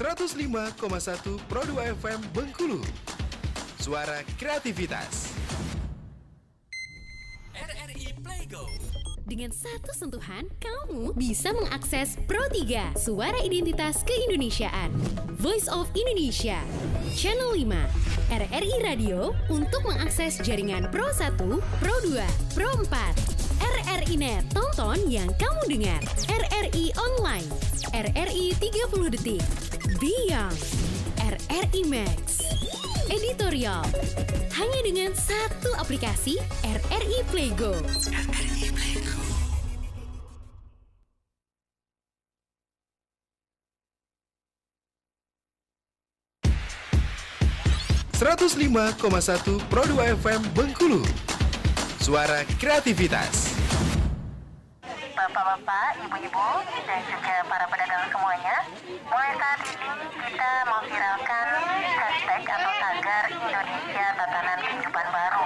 105,1 Pro2 FM Bengkulu. Suara kreativitas. RRI Playgo. Dengan satu sentuhan, kamu bisa mengakses Pro3, suara identitas keindonesiaan. Voice of Indonesia, Channel 5, RRI Radio untuk mengakses jaringan Pro 1, Pro 2, Pro 4, RRI Net, tonton yang kamu dengar. RRI Online, RRI 30 Detik, Beyond, RRI Max, Editorial, hanya dengan satu aplikasi RRI Playgo. RRI Playgo. ...105,1 Produa FM Bengkulu. Suara Kreativitas bapak-bapak, ibu-ibu, dan juga para pedagang semuanya. Mulai saat ini kita memviralkan hashtag atau tagar Indonesia Tatanan Kehidupan Baru.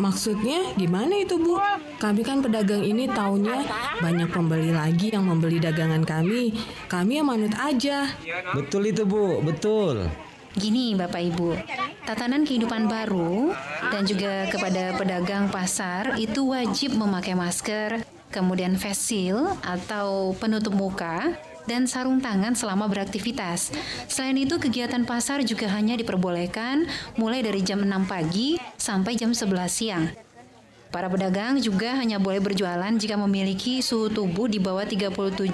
Maksudnya gimana itu Bu? Kami kan pedagang ini taunya banyak pembeli lagi yang membeli dagangan kami. Kami yang manut aja. Betul itu Bu, betul. Gini Bapak Ibu, tatanan kehidupan baru dan juga kepada pedagang pasar itu wajib memakai masker, kemudian face shield atau penutup muka, dan sarung tangan selama beraktivitas. Selain itu, kegiatan pasar juga hanya diperbolehkan mulai dari jam 6 pagi sampai jam 11 siang. Para pedagang juga hanya boleh berjualan jika memiliki suhu tubuh di bawah 37,3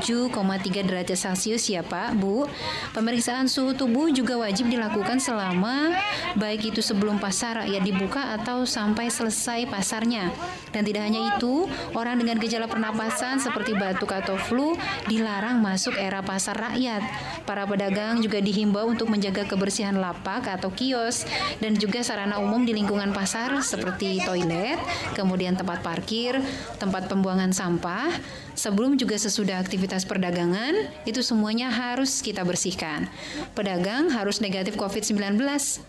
derajat Celcius ya Pak, Bu. Pemeriksaan suhu tubuh juga wajib dilakukan selama baik itu sebelum pasar rakyat dibuka atau sampai selesai pasarnya. Dan tidak hanya itu, orang dengan gejala pernapasan seperti batuk atau flu dilarang masuk era pasar rakyat. Para pedagang juga dihimbau untuk menjaga kebersihan lapak atau kios dan juga sarana umum di lingkungan pasar seperti toilet, kemudian tempat parkir, tempat pembuangan sampah, sebelum juga sesudah aktivitas perdagangan, itu semuanya harus kita bersihkan. Pedagang harus negatif COVID-19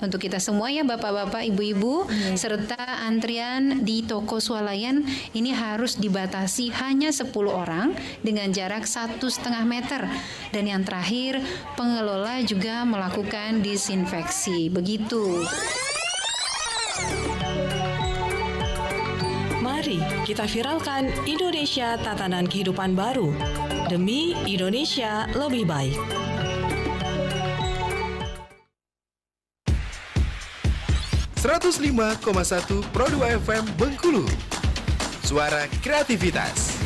untuk kita semua ya Bapak-bapak, Ibu-ibu, hmm. serta antrian di toko swalayan ini harus dibatasi hanya 10 orang dengan jarak satu setengah meter. Dan yang terakhir, pengelola juga melakukan disinfeksi. Begitu. kita viralkan Indonesia Tatanan Kehidupan Baru demi Indonesia lebih baik. ...105,1 Produk FM Bengkulu. Suara Kreativitas.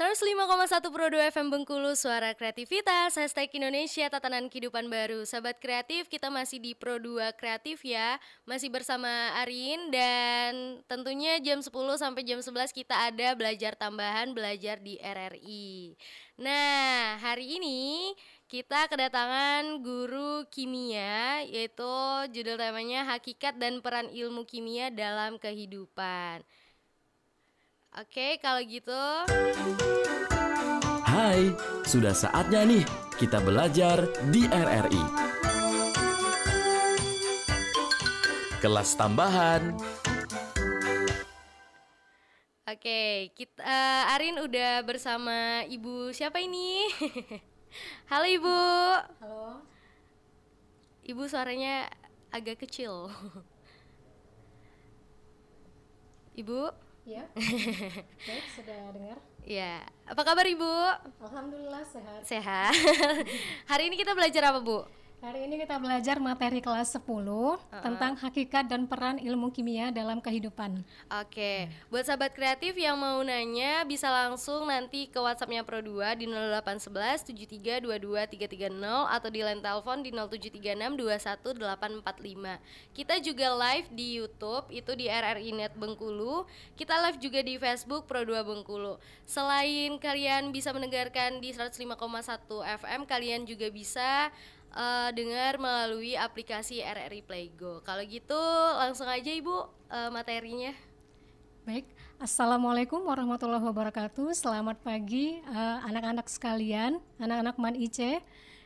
105,1 5,1 Pro 2 FM Bengkulu, suara kreativitas, hashtag Indonesia, tatanan kehidupan baru. Sahabat kreatif, kita masih di Pro 2 Kreatif ya, masih bersama Arin dan tentunya jam 10 sampai jam 11 kita ada belajar tambahan, belajar di RRI. Nah, hari ini kita kedatangan guru kimia, yaitu judul temanya Hakikat dan Peran Ilmu Kimia dalam Kehidupan. Oke, okay, kalau gitu. Hai, sudah saatnya nih kita belajar di RRI. Kelas tambahan. Oke, kita uh, eh, Arin udah bersama Ibu siapa ini? Halo Ibu. Halo. Ibu suaranya agak kecil. Ibu? Ya. Baik, sudah dengar. Ya, apa kabar Ibu? Alhamdulillah sehat. Sehat. Hari ini kita belajar apa, Bu? Hari ini kita belajar materi kelas 10 uh -uh. tentang hakikat dan peran ilmu kimia dalam kehidupan. Oke, okay. buat sahabat kreatif yang mau nanya bisa langsung nanti ke WhatsAppnya Pro 2 di 0811 7322 330 atau di line telepon di 0736 21845. Kita juga live di YouTube itu di RRI Net Bengkulu. Kita live juga di Facebook Pro 2 Bengkulu. Selain kalian bisa mendengarkan di 105,1 FM, kalian juga bisa uh, dengar melalui aplikasi RRI Playgo. Kalau gitu langsung aja Ibu uh, materinya. Baik, Assalamualaikum warahmatullahi wabarakatuh. Selamat pagi eh, anak-anak uh, sekalian, anak-anak MAN IC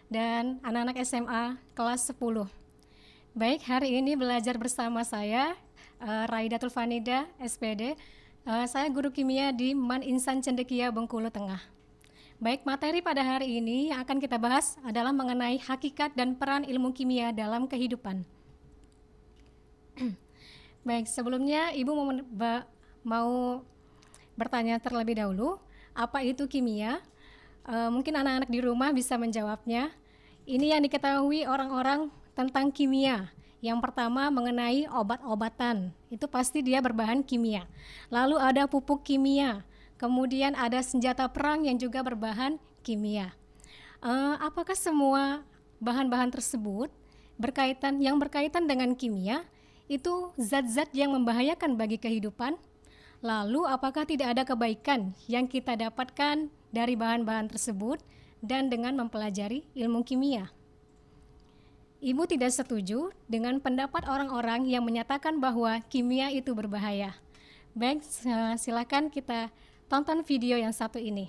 dan anak-anak SMA kelas 10. Baik, hari ini belajar bersama saya uh, Raida Tulfanida SPD. Uh, saya guru kimia di MAN Insan Cendekia Bengkulu Tengah. Baik, materi pada hari ini yang akan kita bahas adalah mengenai hakikat dan peran ilmu kimia dalam kehidupan. Baik, sebelumnya Ibu mau, mau bertanya terlebih dahulu, apa itu kimia? E, mungkin anak-anak di rumah bisa menjawabnya. Ini yang diketahui orang-orang tentang kimia. Yang pertama mengenai obat-obatan, itu pasti dia berbahan kimia. Lalu ada pupuk kimia, Kemudian ada senjata perang yang juga berbahan kimia. Uh, apakah semua bahan-bahan tersebut berkaitan yang berkaitan dengan kimia itu zat-zat yang membahayakan bagi kehidupan? Lalu apakah tidak ada kebaikan yang kita dapatkan dari bahan-bahan tersebut dan dengan mempelajari ilmu kimia? Ibu tidak setuju dengan pendapat orang-orang yang menyatakan bahwa kimia itu berbahaya. Baik, eh, silakan kita Tonton video yang satu ini.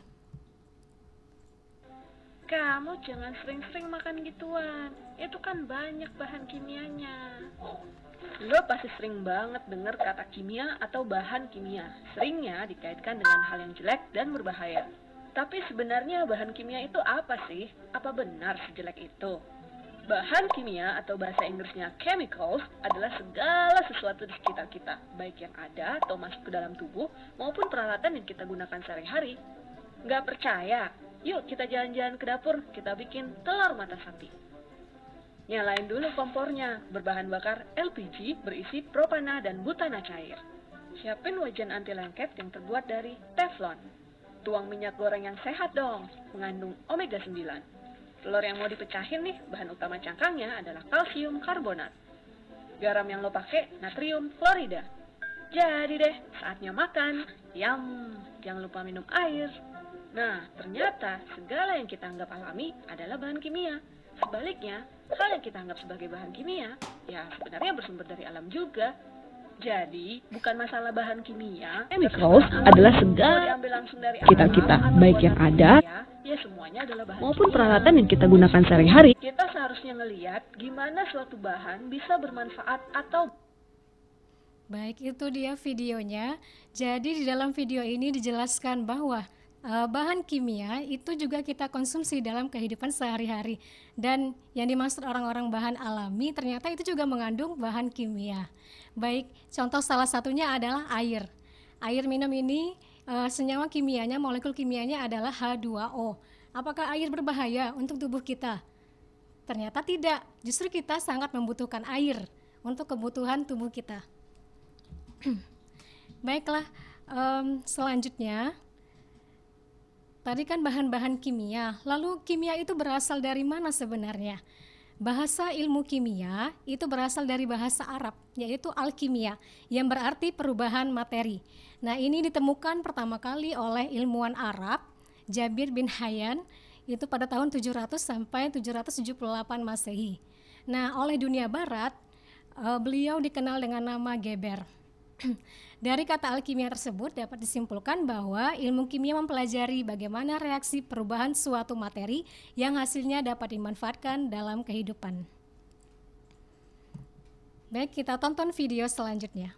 Kamu jangan sering-sering makan gituan. Itu kan banyak bahan kimianya. Lo pasti sering banget dengar kata kimia atau bahan kimia. Seringnya dikaitkan dengan hal yang jelek dan berbahaya. Tapi sebenarnya bahan kimia itu apa sih? Apa benar sejelek itu? Bahan kimia atau bahasa Inggrisnya chemicals adalah segala sesuatu di sekitar kita, baik yang ada atau masuk ke dalam tubuh maupun peralatan yang kita gunakan sehari-hari. Nggak percaya? Yuk kita jalan-jalan ke dapur, kita bikin telur mata sapi. Nyalain dulu kompornya, berbahan bakar LPG berisi propana dan butana cair. Siapin wajan anti lengket yang terbuat dari teflon. Tuang minyak goreng yang sehat dong, mengandung omega 9. Telur yang mau dipecahin nih, bahan utama cangkangnya adalah kalsium karbonat. Garam yang lo pakai, natrium klorida. Jadi deh, saatnya makan. Yum, jangan lupa minum air. Nah, ternyata segala yang kita anggap alami adalah bahan kimia. Sebaliknya, hal yang kita anggap sebagai bahan kimia, ya sebenarnya bersumber dari alam juga, jadi, bukan masalah bahan kimia. Chemicals adalah segala kita kita, baik yang ada ya semuanya adalah bahan maupun kimia. peralatan yang kita gunakan sehari-hari. Kita seharusnya melihat gimana suatu bahan bisa bermanfaat atau Baik, itu dia videonya. Jadi di dalam video ini dijelaskan bahwa Eh, bahan kimia itu juga kita konsumsi dalam kehidupan sehari-hari. Dan yang dimaksud orang-orang bahan alami ternyata itu juga mengandung bahan kimia. Baik, contoh salah satunya adalah air. Air minum ini eh, senyawa kimianya, molekul kimianya adalah H2O. Apakah air berbahaya untuk tubuh kita? Ternyata tidak. Justru kita sangat membutuhkan air untuk kebutuhan tubuh kita. Baiklah, um, selanjutnya Tadi kan bahan-bahan kimia. Lalu kimia itu berasal dari mana sebenarnya? Bahasa ilmu kimia itu berasal dari bahasa Arab, yaitu alkimia, yang berarti perubahan materi. Nah, ini ditemukan pertama kali oleh ilmuwan Arab, Jabir bin Hayyan, itu pada tahun 700 sampai 778 Masehi. Nah, oleh dunia barat, eh, beliau dikenal dengan nama Geber. Dari kata alkimia tersebut dapat disimpulkan bahwa ilmu kimia mempelajari bagaimana reaksi perubahan suatu materi yang hasilnya dapat dimanfaatkan dalam kehidupan. Baik, kita tonton video selanjutnya.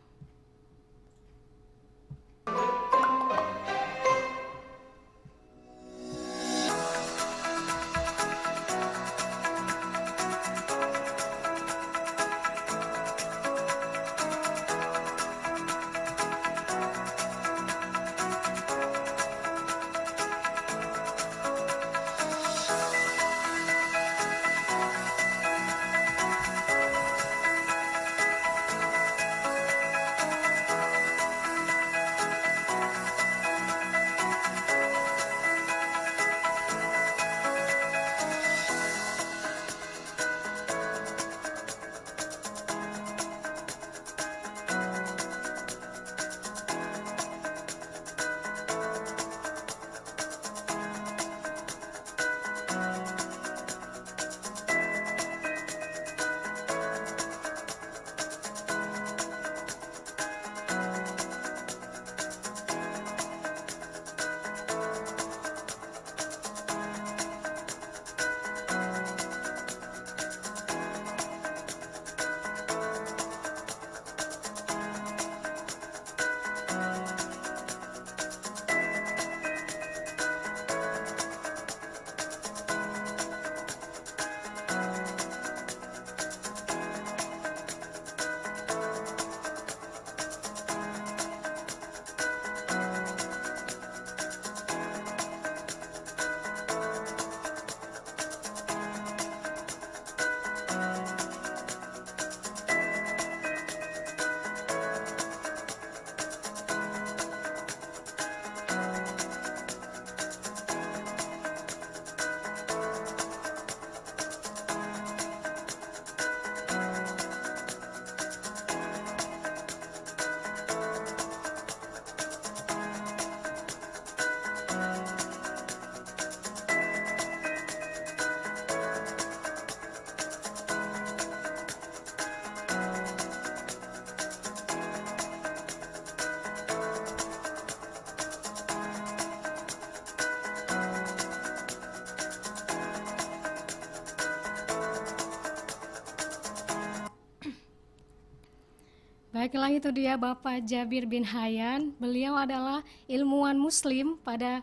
Baiklah itu dia Bapak Jabir bin Hayyan. Beliau adalah ilmuwan Muslim pada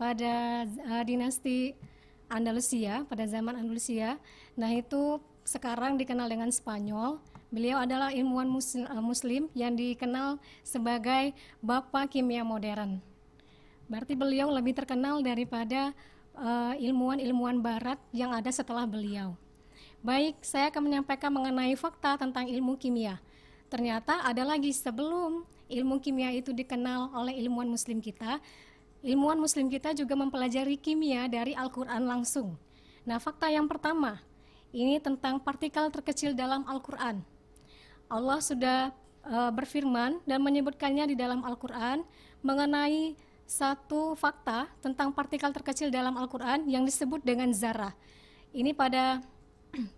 pada uh, dinasti Andalusia pada zaman Andalusia. Nah itu sekarang dikenal dengan Spanyol. Beliau adalah ilmuwan muslim, eh, yang dikenal sebagai Bapak Kimia Modern. Berarti beliau lebih terkenal daripada uh, ilmuwan-ilmuwan Barat yang ada setelah beliau. Baik, saya akan menyampaikan mengenai fakta tentang ilmu kimia ternyata ada lagi sebelum ilmu kimia itu dikenal oleh ilmuwan muslim kita, ilmuwan muslim kita juga mempelajari kimia dari Al-Qur'an langsung. Nah, fakta yang pertama, ini tentang partikel terkecil dalam Al-Qur'an. Allah sudah uh, berfirman dan menyebutkannya di dalam Al-Qur'an mengenai satu fakta tentang partikel terkecil dalam Al-Qur'an yang disebut dengan zarah. Ini pada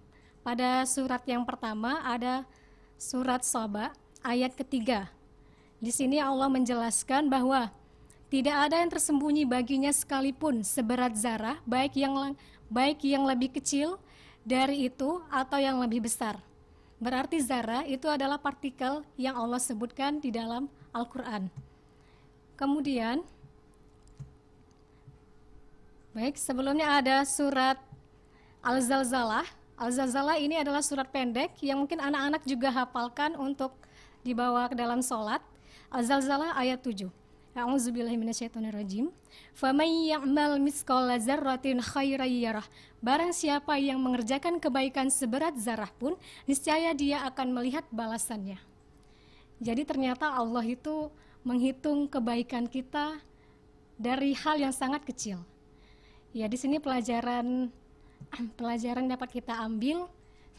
pada surat yang pertama ada surat Saba ayat ketiga. Di sini Allah menjelaskan bahwa tidak ada yang tersembunyi baginya sekalipun seberat zarah, baik yang baik yang lebih kecil dari itu atau yang lebih besar. Berarti zarah itu adalah partikel yang Allah sebutkan di dalam Al-Qur'an. Kemudian baik, sebelumnya ada surat Al-Zalzalah Al-Zalzalah ini adalah surat pendek yang mungkin anak-anak juga hafalkan untuk dibawa ke dalam sholat. Al-Zalzalah ayat 7. A'udzubillahiminasyaitonirrojim. Faman ya'mal miskola zarratin khairayyarah. Barang siapa yang mengerjakan kebaikan seberat zarah pun, niscaya dia akan melihat balasannya. Jadi ternyata Allah itu menghitung kebaikan kita dari hal yang sangat kecil. Ya di sini pelajaran pelajaran dapat kita ambil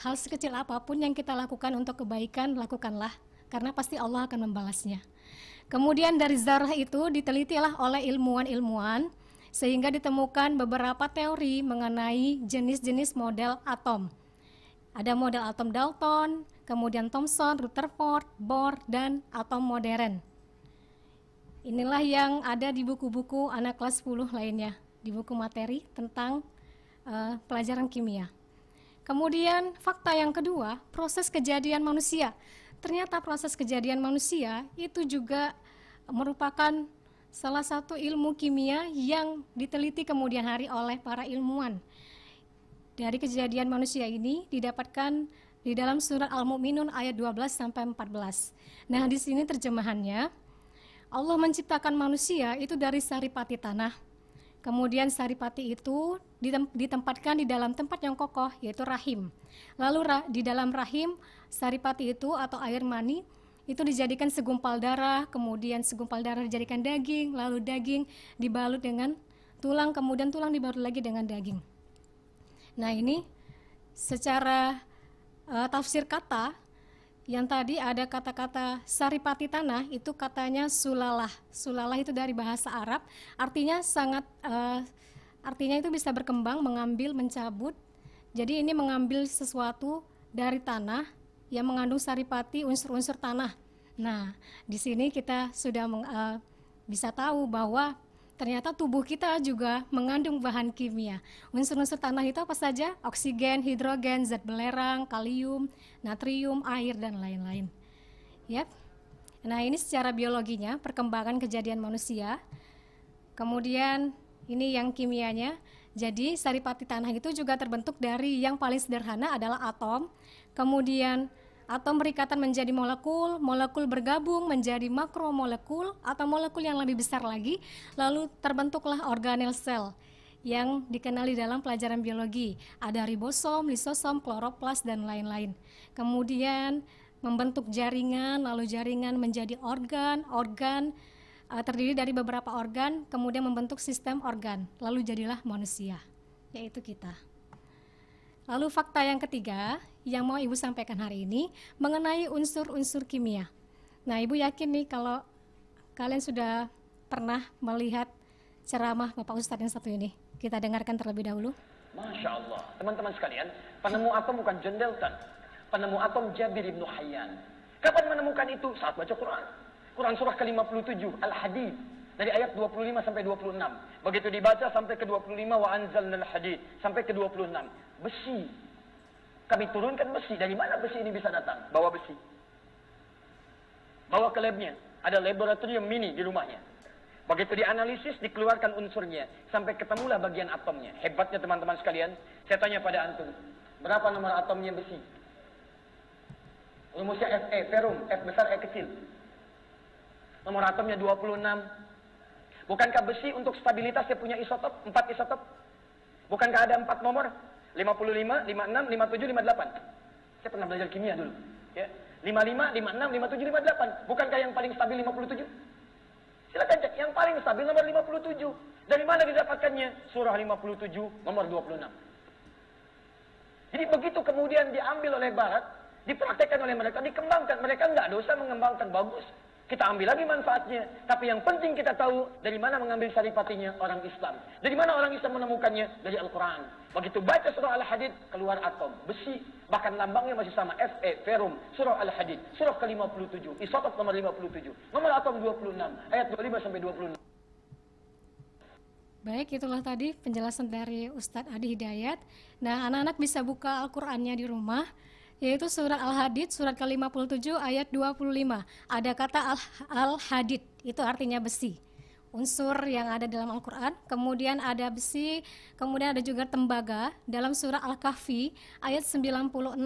hal sekecil apapun yang kita lakukan untuk kebaikan lakukanlah karena pasti Allah akan membalasnya. Kemudian dari zarah itu ditelitilah oleh ilmuwan-ilmuwan sehingga ditemukan beberapa teori mengenai jenis-jenis model atom. Ada model atom Dalton, kemudian Thomson, Rutherford, Bohr, dan atom modern. Inilah yang ada di buku-buku anak kelas 10 lainnya, di buku materi tentang uh, pelajaran kimia. Kemudian fakta yang kedua, proses kejadian manusia. Ternyata proses kejadian manusia itu juga merupakan salah satu ilmu kimia yang diteliti kemudian hari oleh para ilmuwan. Dari kejadian manusia ini didapatkan di dalam surat Al-Mu'minun ayat 12 sampai 14. Nah, di sini terjemahannya Allah menciptakan manusia itu dari saripati tanah Kemudian saripati itu ditempatkan di dalam tempat yang kokoh yaitu rahim. Lalu di dalam rahim saripati itu atau air mani itu dijadikan segumpal darah, kemudian segumpal darah dijadikan daging, lalu daging dibalut dengan tulang, kemudian tulang dibalut lagi dengan daging. Nah, ini secara uh, tafsir kata yang tadi ada kata-kata saripati tanah itu katanya sulalah. Sulalah itu dari bahasa Arab, artinya sangat uh, artinya itu bisa berkembang, mengambil, mencabut. Jadi ini mengambil sesuatu dari tanah yang mengandung saripati unsur-unsur tanah. Nah, di sini kita sudah meng, uh, bisa tahu bahwa ternyata tubuh kita juga mengandung bahan kimia. Unsur-unsur tanah itu apa saja? Oksigen, hidrogen, zat belerang, kalium, natrium, air, dan lain-lain. Yap. Nah, ini secara biologinya, perkembangan kejadian manusia. Kemudian ini yang kimianya. Jadi saripati tanah itu juga terbentuk dari yang paling sederhana adalah atom, kemudian atau berikatan menjadi molekul, molekul bergabung menjadi makromolekul atau molekul yang lebih besar lagi, lalu terbentuklah organel sel yang dikenali dalam pelajaran biologi. Ada ribosom, lisosom, kloroplas, dan lain-lain. Kemudian membentuk jaringan, lalu jaringan menjadi organ, organ eh, terdiri dari beberapa organ, kemudian membentuk sistem organ, lalu jadilah manusia, yaitu kita. Lalu fakta yang ketiga yang mau Ibu sampaikan hari ini mengenai unsur-unsur kimia. Nah, Ibu yakin nih kalau kalian sudah pernah melihat ceramah Bapak Ustadz yang satu ini. Kita dengarkan terlebih dahulu. Masya Allah, teman-teman sekalian, penemu atom bukan John Dalton. Penemu atom Jabir Ibn Hayyan. Kapan menemukan itu? Saat baca Quran. Quran surah ke-57, Al-Hadid dari ayat 25 sampai 26. Begitu dibaca sampai ke 25 wa anzalnal hadid sampai ke 26. Besi. Kami turunkan besi. Dari mana besi ini bisa datang? Bawa besi. Bawa ke labnya. Ada laboratorium mini di rumahnya. Begitu dianalisis, dikeluarkan unsurnya. Sampai ketemulah bagian atomnya. Hebatnya teman-teman sekalian. Saya tanya pada antum. Berapa nomor atomnya besi? Rumusnya Fe, ferum. E, F besar, E kecil. Nomor atomnya 26. Bukankah besi untuk stabilitas dia punya isotop, 4 isotop? Bukankah ada 4 nomor? 55, 56, 57, 58. Saya pernah belajar kimia dulu. Ya. 55, 56, 57, 58. Bukankah yang paling stabil 57? Silakan cek, yang paling stabil nomor 57. Dari mana didapatkannya? Surah 57, nomor 26. Jadi begitu kemudian diambil oleh Barat, dipraktekkan oleh mereka, dikembangkan. Mereka nggak dosa mengembangkan, bagus. Kita ambil lagi manfaatnya. Tapi yang penting kita tahu dari mana mengambil saripatinya orang Islam. Dari mana orang Islam menemukannya? Dari Al-Quran. Begitu baca surah Al-Hadid, keluar atom. Besi. Bahkan lambangnya masih sama. Fe, Ferum. Surah Al-Hadid. Surah ke-57. Isotop nomor 57. Nomor atom 26. Ayat 25 sampai 26. Baik, itulah tadi penjelasan dari Ustadz Adi Hidayat. Nah, anak-anak bisa buka Al-Qur'annya di rumah yaitu surat Al-Hadid surat ke-57 ayat 25. Ada kata Al-Hadid, itu artinya besi. Unsur yang ada dalam Al-Qur'an, kemudian ada besi, kemudian ada juga tembaga dalam surat Al-Kahfi ayat 96.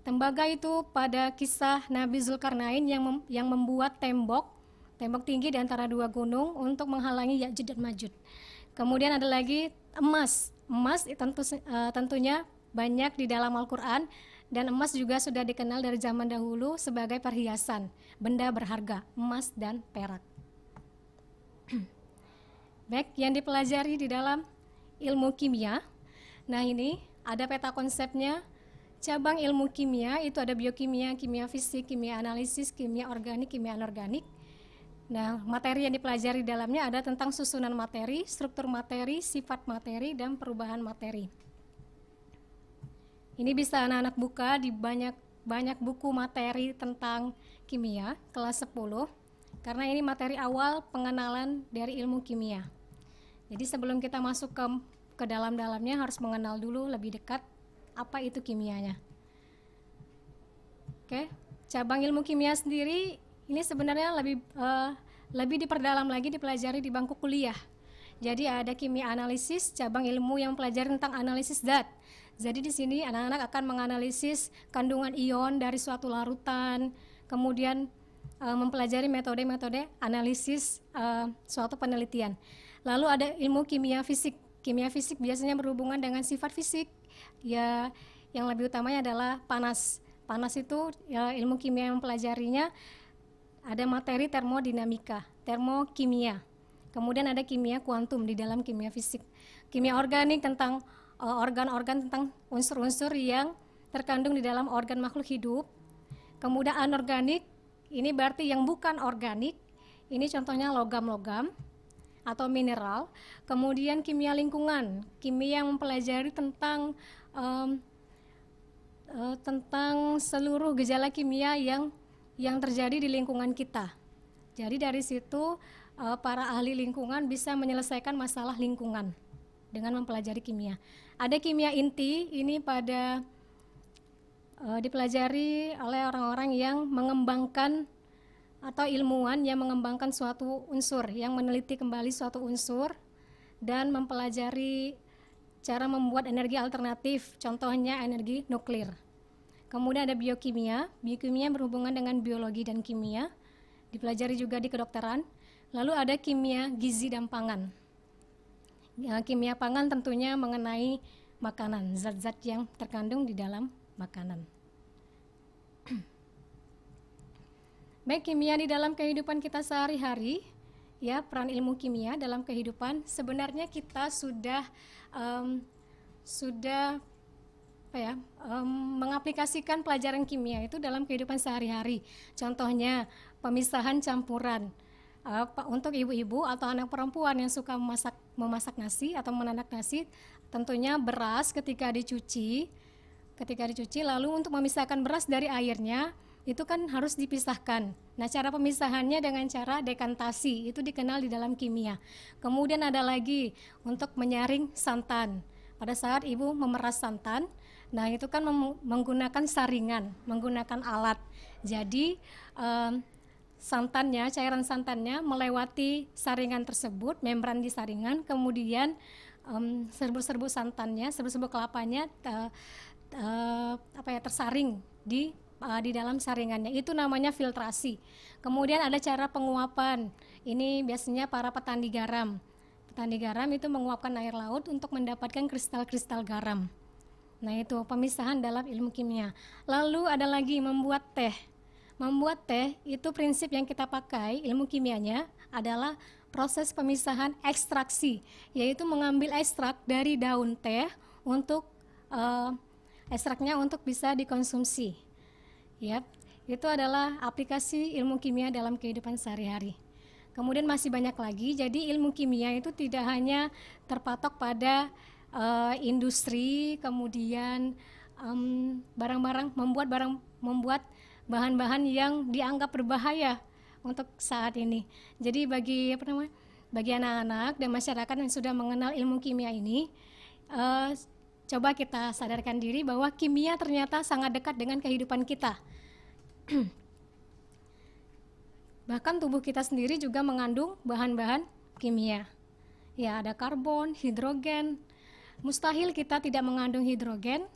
Tembaga itu pada kisah Nabi Zulkarnain yang mem yang membuat tembok tembok tinggi di antara dua gunung untuk menghalangi Ya'jud dan Majud. Kemudian ada lagi emas. Emas tentu, uh, tentunya banyak di dalam Al-Quran dan emas juga sudah dikenal dari zaman dahulu sebagai perhiasan, benda berharga, emas dan perak. Baik, yang dipelajari di dalam ilmu kimia. Nah ini ada peta konsepnya, cabang ilmu kimia itu ada biokimia, kimia fisik, kimia analisis, kimia organik, kimia anorganik. Nah, materi yang dipelajari dalamnya ada tentang susunan materi, struktur materi, sifat materi, dan perubahan materi. Ini bisa anak-anak buka di banyak banyak buku materi tentang kimia kelas 10 karena ini materi awal pengenalan dari ilmu kimia. Jadi sebelum kita masuk ke ke dalam-dalamnya harus mengenal dulu lebih dekat apa itu kimianya. Oke, cabang ilmu kimia sendiri ini sebenarnya lebih uh, lebih diperdalam lagi dipelajari di bangku kuliah. Jadi ada kimia analisis, cabang ilmu yang pelajari tentang analisis zat. Jadi di sini anak-anak akan menganalisis kandungan ion dari suatu larutan, kemudian e, mempelajari metode-metode analisis e, suatu penelitian. Lalu ada ilmu kimia fisik. Kimia fisik biasanya berhubungan dengan sifat fisik. Ya, yang lebih utamanya adalah panas. Panas itu ya, ilmu kimia yang mempelajarinya ada materi termodinamika, termokimia. Kemudian ada kimia kuantum di dalam kimia fisik. Kimia organik tentang Eh, organ-organ tentang unsur-unsur yang terkandung di dalam organ makhluk hidup. Kemudian anorganik, ini berarti yang bukan organik. Ini contohnya logam-logam atau mineral. Kemudian kimia lingkungan, kimia yang mempelajari tentang um, uh, tentang seluruh gejala kimia yang yang terjadi di lingkungan kita. Jadi dari situ eh, para ahli lingkungan bisa menyelesaikan masalah lingkungan dengan mempelajari kimia. Ada kimia inti ini pada uh, dipelajari oleh orang-orang yang mengembangkan atau ilmuwan yang mengembangkan suatu unsur, yang meneliti kembali suatu unsur dan mempelajari cara membuat energi alternatif, contohnya energi nuklir. Kemudian ada biokimia, biokimia berhubungan dengan biologi dan kimia, dipelajari juga di kedokteran. Lalu ada kimia gizi dan pangan. Ya, kimia pangan tentunya mengenai makanan, zat-zat yang terkandung di dalam makanan. Baik, kimia di dalam kehidupan kita sehari-hari, ya peran ilmu kimia dalam kehidupan sebenarnya kita sudah um, sudah apa ya um, mengaplikasikan pelajaran kimia itu dalam kehidupan sehari-hari. Contohnya pemisahan campuran uh, untuk ibu-ibu atau anak perempuan yang suka memasak memasak nasi atau menanak nasi tentunya beras ketika dicuci ketika dicuci lalu untuk memisahkan beras dari airnya itu kan harus dipisahkan. Nah, cara pemisahannya dengan cara dekantasi, itu dikenal di dalam kimia. Kemudian ada lagi untuk menyaring santan. Pada saat ibu memeras santan, nah itu kan menggunakan saringan, menggunakan alat. Jadi um, santannya, cairan santannya melewati saringan tersebut, membran di saringan, kemudian serbu serbu-serbu santannya, serbu-serbu kelapanya uh, uh, apa ya tersaring di uh, di dalam saringannya. Itu namanya filtrasi. Kemudian ada cara penguapan. Ini biasanya para petani garam. Petani garam itu menguapkan air laut untuk mendapatkan kristal-kristal garam. Nah, itu pemisahan dalam ilmu kimia. Lalu ada lagi membuat teh. Membuat teh itu prinsip yang kita pakai ilmu kimianya adalah proses pemisahan ekstraksi, yaitu mengambil ekstrak dari daun teh untuk uh, ekstraknya untuk bisa dikonsumsi. yep. itu adalah aplikasi ilmu kimia dalam kehidupan sehari-hari. Kemudian masih banyak lagi. Jadi ilmu kimia itu tidak hanya terpatok pada uh, industri, kemudian barang um, barang -barang, membuat barang membuat bahan-bahan yang dianggap berbahaya untuk saat ini. Jadi bagi apa namanya? bagi anak-anak dan masyarakat yang sudah mengenal ilmu kimia ini uh, coba kita sadarkan diri bahwa kimia ternyata sangat dekat dengan kehidupan kita. Bahkan tubuh kita sendiri juga mengandung bahan-bahan kimia. Ya, ada karbon, hidrogen. Mustahil kita tidak mengandung hidrogen.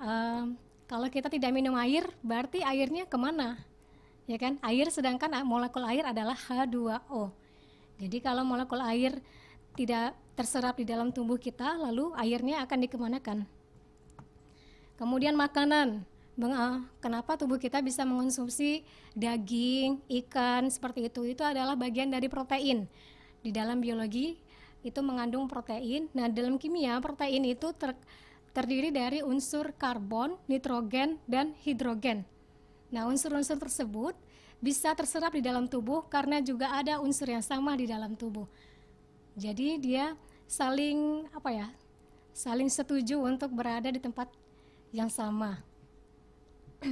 Uh, kalau kita tidak minum air, berarti airnya kemana? Ya kan? Air sedangkan ah, molekul air adalah H2O. Jadi kalau molekul air tidak terserap di dalam tubuh kita, lalu airnya akan dikemanakan. Kemudian makanan. Eh, kenapa tubuh kita bisa mengonsumsi daging, ikan, seperti itu? Itu adalah bagian dari protein. Di dalam biologi itu mengandung protein. Nah, dalam kimia protein itu ter terdiri dari unsur karbon, nitrogen, dan hidrogen. Nah, unsur-unsur tersebut bisa terserap di dalam tubuh karena juga ada unsur yang sama di dalam tubuh. Jadi dia saling apa ya? Saling setuju untuk berada di tempat yang sama.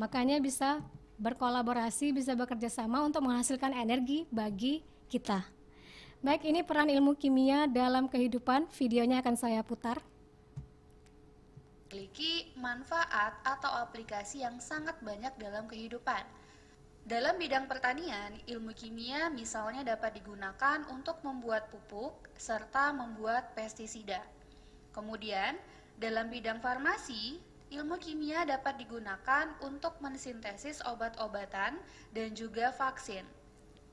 Makanya bisa berkolaborasi, bisa bekerja sama untuk menghasilkan energi bagi kita. Baik, ini peran ilmu kimia dalam kehidupan. Videonya akan saya putar memiliki manfaat atau aplikasi yang sangat banyak dalam kehidupan. Dalam bidang pertanian, ilmu kimia misalnya dapat digunakan untuk membuat pupuk serta membuat pestisida. Kemudian, dalam bidang farmasi, ilmu kimia dapat digunakan untuk mensintesis obat-obatan dan juga vaksin.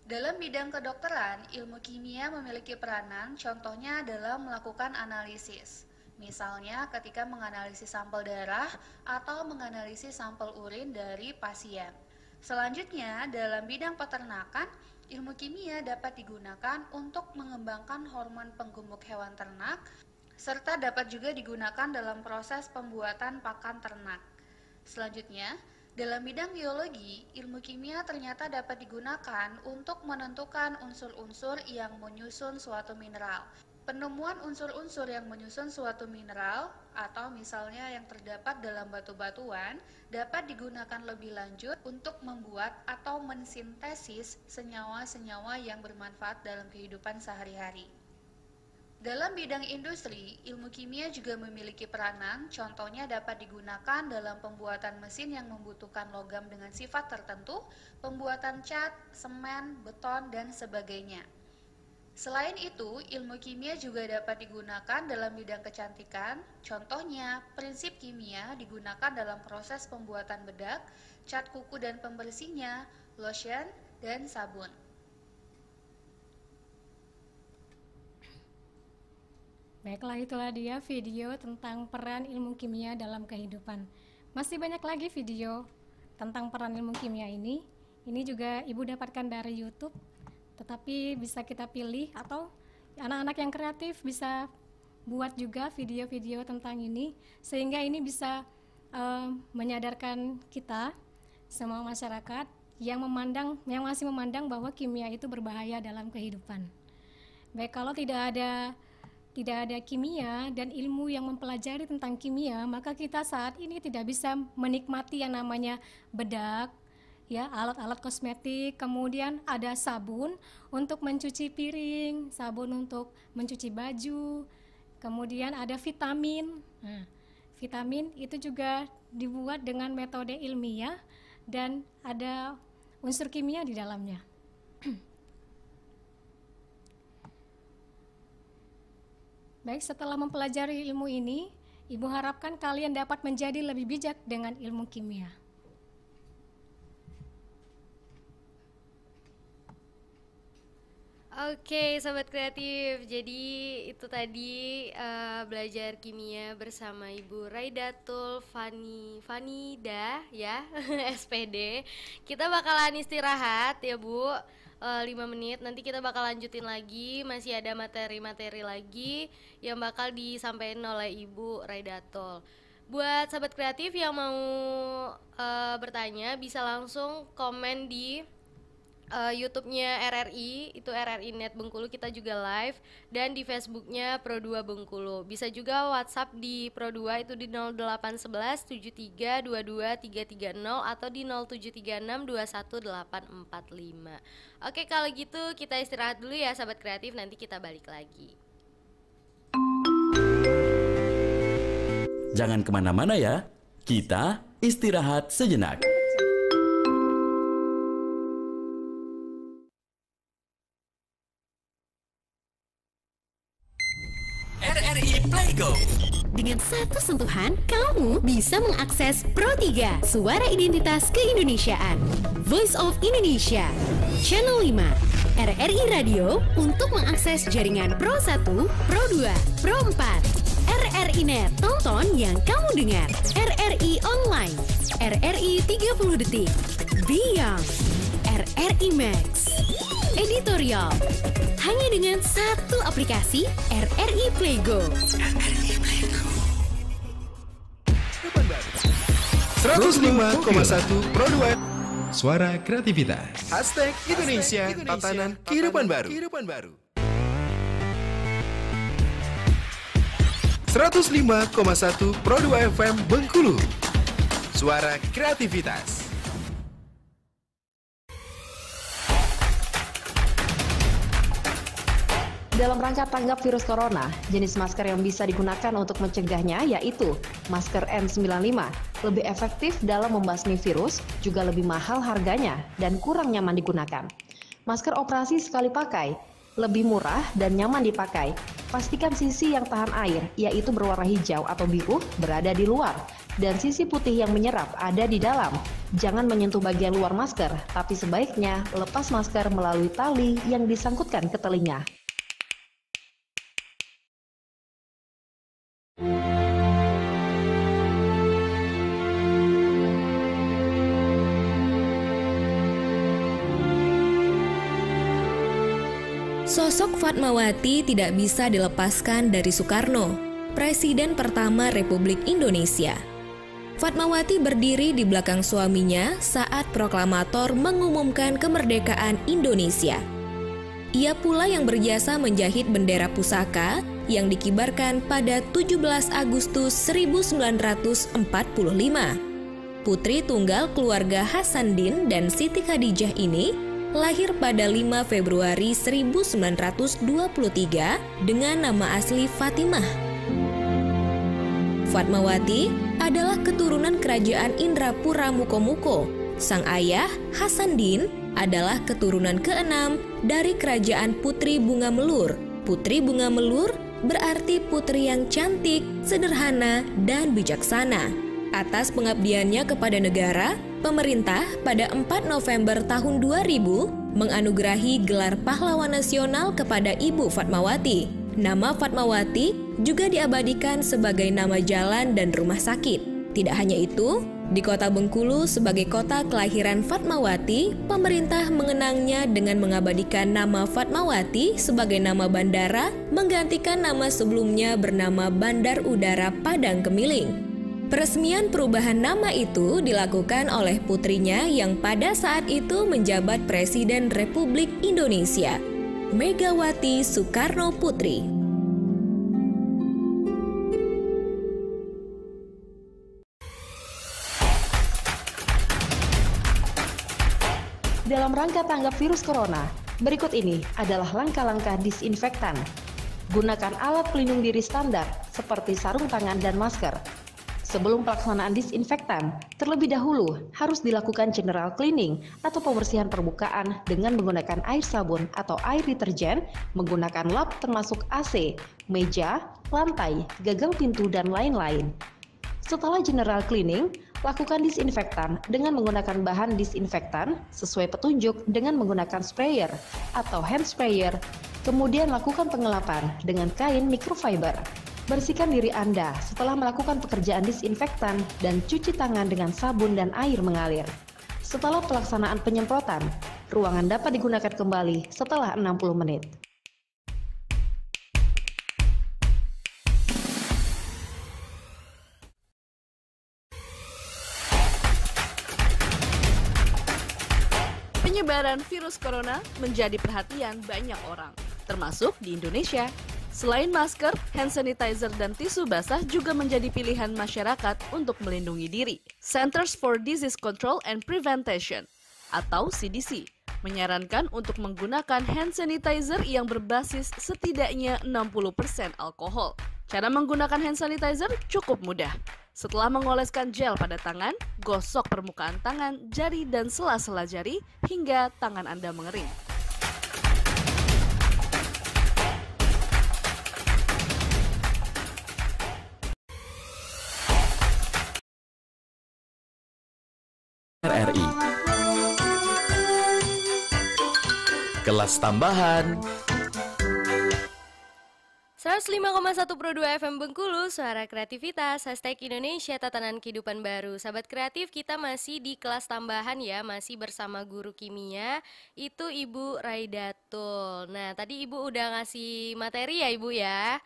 Dalam bidang kedokteran, ilmu kimia memiliki peranan, contohnya dalam melakukan analisis. Misalnya ketika menganalisis sampel darah atau menganalisis sampel urin dari pasien. Selanjutnya, dalam bidang peternakan, ilmu kimia dapat digunakan untuk mengembangkan hormon penggemuk hewan ternak serta dapat juga digunakan dalam proses pembuatan pakan ternak. Selanjutnya, dalam bidang biologi, ilmu kimia ternyata dapat digunakan untuk menentukan unsur-unsur yang menyusun suatu mineral. Penemuan unsur-unsur yang menyusun suatu mineral atau misalnya yang terdapat dalam batu-batuan dapat digunakan lebih lanjut untuk membuat atau mensintesis senyawa-senyawa yang bermanfaat dalam kehidupan sehari-hari. Dalam bidang industri, ilmu kimia juga memiliki peranan, contohnya dapat digunakan dalam pembuatan mesin yang membutuhkan logam dengan sifat tertentu, pembuatan cat, semen, beton, dan sebagainya. Selain itu, ilmu kimia juga dapat digunakan dalam bidang kecantikan. Contohnya, prinsip kimia digunakan dalam proses pembuatan bedak, cat kuku dan pembersihnya, lotion, dan sabun. Baiklah, itulah dia video tentang peran ilmu kimia dalam kehidupan. Masih banyak lagi video tentang peran ilmu kimia ini. Ini juga Ibu dapatkan dari YouTube tetapi bisa kita pilih atau anak-anak yang kreatif bisa buat juga video-video tentang ini sehingga ini bisa uh, menyadarkan kita semua masyarakat yang memandang yang masih memandang bahwa kimia itu berbahaya dalam kehidupan. Baik kalau tidak ada tidak ada kimia dan ilmu yang mempelajari tentang kimia, maka kita saat ini tidak bisa menikmati yang namanya bedak, ya alat-alat kosmetik, kemudian ada sabun untuk mencuci piring, sabun untuk mencuci baju, kemudian ada vitamin. Nah, vitamin itu juga dibuat dengan metode ilmiah dan ada unsur kimia di dalamnya. Baik, setelah mempelajari ilmu ini, Ibu harapkan kalian dapat menjadi lebih bijak dengan ilmu kimia. Oke, okay, sobat kreatif. Jadi itu tadi uh, belajar kimia bersama Ibu Raidatul Fani Fanida ya, SPD. Kita bakalan istirahat ya, Bu. Uh, eh, 5 menit. Nanti kita bakal lanjutin lagi, masih ada materi-materi lagi yang bakal disampaikan oleh Ibu Raidatul. Buat sahabat kreatif yang mau uh, bertanya bisa langsung komen di uh, YouTube-nya RRI itu RRI Net Bengkulu kita juga live dan di Facebook-nya Pro2 Bengkulu bisa juga WhatsApp di Pro2 itu di 0811 atau di 0736 21845 Oke kalau gitu kita istirahat dulu ya sahabat kreatif nanti kita balik lagi Jangan kemana-mana ya, kita istirahat sejenak. Dengan satu sentuhan, kamu bisa mengakses Pro 3, Suara Identitas Keindonesiaan. Voice of Indonesia, Channel 5, RRI Radio untuk mengakses jaringan Pro 1, Pro 2, Pro 4, RRI Net, tonton yang kamu dengar, RRI Online, RRI 30 Detik, Beyond, RRI Max, Editorial, hanya dengan satu aplikasi RRI Playgo. RRI Playgo. 105,1 Pro 2 Suara Kreativitas Hashtag Indonesia, Indonesia Tatanan, Kehidupan Baru Kehidupan Baru 105,1 Pro 2 FM Bengkulu Suara Kreativitas Dalam rangka tanggap virus corona, jenis masker yang bisa digunakan untuk mencegahnya yaitu masker N95, lebih efektif dalam membasmi virus, juga lebih mahal harganya dan kurang nyaman digunakan. Masker operasi sekali pakai, lebih murah dan nyaman dipakai. Pastikan sisi yang tahan air, yaitu berwarna hijau atau biru, berada di luar, dan sisi putih yang menyerap ada di dalam. Jangan menyentuh bagian luar masker, tapi sebaiknya lepas masker melalui tali yang disangkutkan ke telinga. Sosok Fatmawati tidak bisa dilepaskan dari Soekarno, Presiden pertama Republik Indonesia. Fatmawati berdiri di belakang suaminya saat proklamator mengumumkan kemerdekaan Indonesia. Ia pula yang berjasa menjahit bendera pusaka yang dikibarkan pada 17 Agustus 1945. Putri tunggal keluarga Hasan Din dan Siti Khadijah ini lahir pada 5 Februari 1923 dengan nama asli Fatimah. Fatmawati adalah keturunan kerajaan Indrapura Mukomuko. Sang ayah, Hasan Din, adalah keturunan keenam dari kerajaan Putri Bunga Melur. Putri Bunga Melur berarti putri yang cantik, sederhana, dan bijaksana atas pengabdiannya kepada negara, pemerintah pada 4 November tahun 2000 menganugerahi gelar pahlawan nasional kepada Ibu Fatmawati. Nama Fatmawati juga diabadikan sebagai nama jalan dan rumah sakit. Tidak hanya itu, di kota Bengkulu sebagai kota kelahiran Fatmawati, pemerintah mengenangnya dengan mengabadikan nama Fatmawati sebagai nama bandara, menggantikan nama sebelumnya bernama Bandar Udara Padang Kemiling. Peresmian perubahan nama itu dilakukan oleh putrinya yang pada saat itu menjabat Presiden Republik Indonesia, Megawati Soekarno Putri. Dalam rangka tanggap virus corona, berikut ini adalah langkah-langkah disinfektan. Gunakan alat pelindung diri standar seperti sarung tangan dan masker Sebelum pelaksanaan disinfektan, terlebih dahulu harus dilakukan general cleaning atau pembersihan permukaan dengan menggunakan air sabun atau air deterjen, menggunakan lap termasuk AC, meja, lantai, gagang pintu, dan lain-lain. Setelah general cleaning, lakukan disinfektan dengan menggunakan bahan disinfektan sesuai petunjuk dengan menggunakan sprayer atau hand sprayer. Kemudian lakukan pengelapan dengan kain microfiber. Bersihkan diri Anda setelah melakukan pekerjaan disinfektan dan cuci tangan dengan sabun dan air mengalir. Setelah pelaksanaan penyemprotan, ruangan dapat digunakan kembali setelah 60 menit. Penyebaran virus corona menjadi perhatian banyak orang, termasuk di Indonesia. Selain masker, hand sanitizer dan tisu basah juga menjadi pilihan masyarakat untuk melindungi diri. Centers for Disease Control and Prevention atau CDC menyarankan untuk menggunakan hand sanitizer yang berbasis setidaknya 60% alkohol. Cara menggunakan hand sanitizer cukup mudah. Setelah mengoleskan gel pada tangan, gosok permukaan tangan, jari, dan sela-sela jari hingga tangan Anda mengering. RRI. Kelas tambahan. 105,1 Pro 2 FM Bengkulu, suara kreativitas, hashtag Indonesia tatanan kehidupan baru. Sahabat kreatif, kita masih di kelas tambahan ya, masih bersama guru kimia, itu Ibu Raidatul. Nah, tadi Ibu udah ngasih materi ya Ibu ya?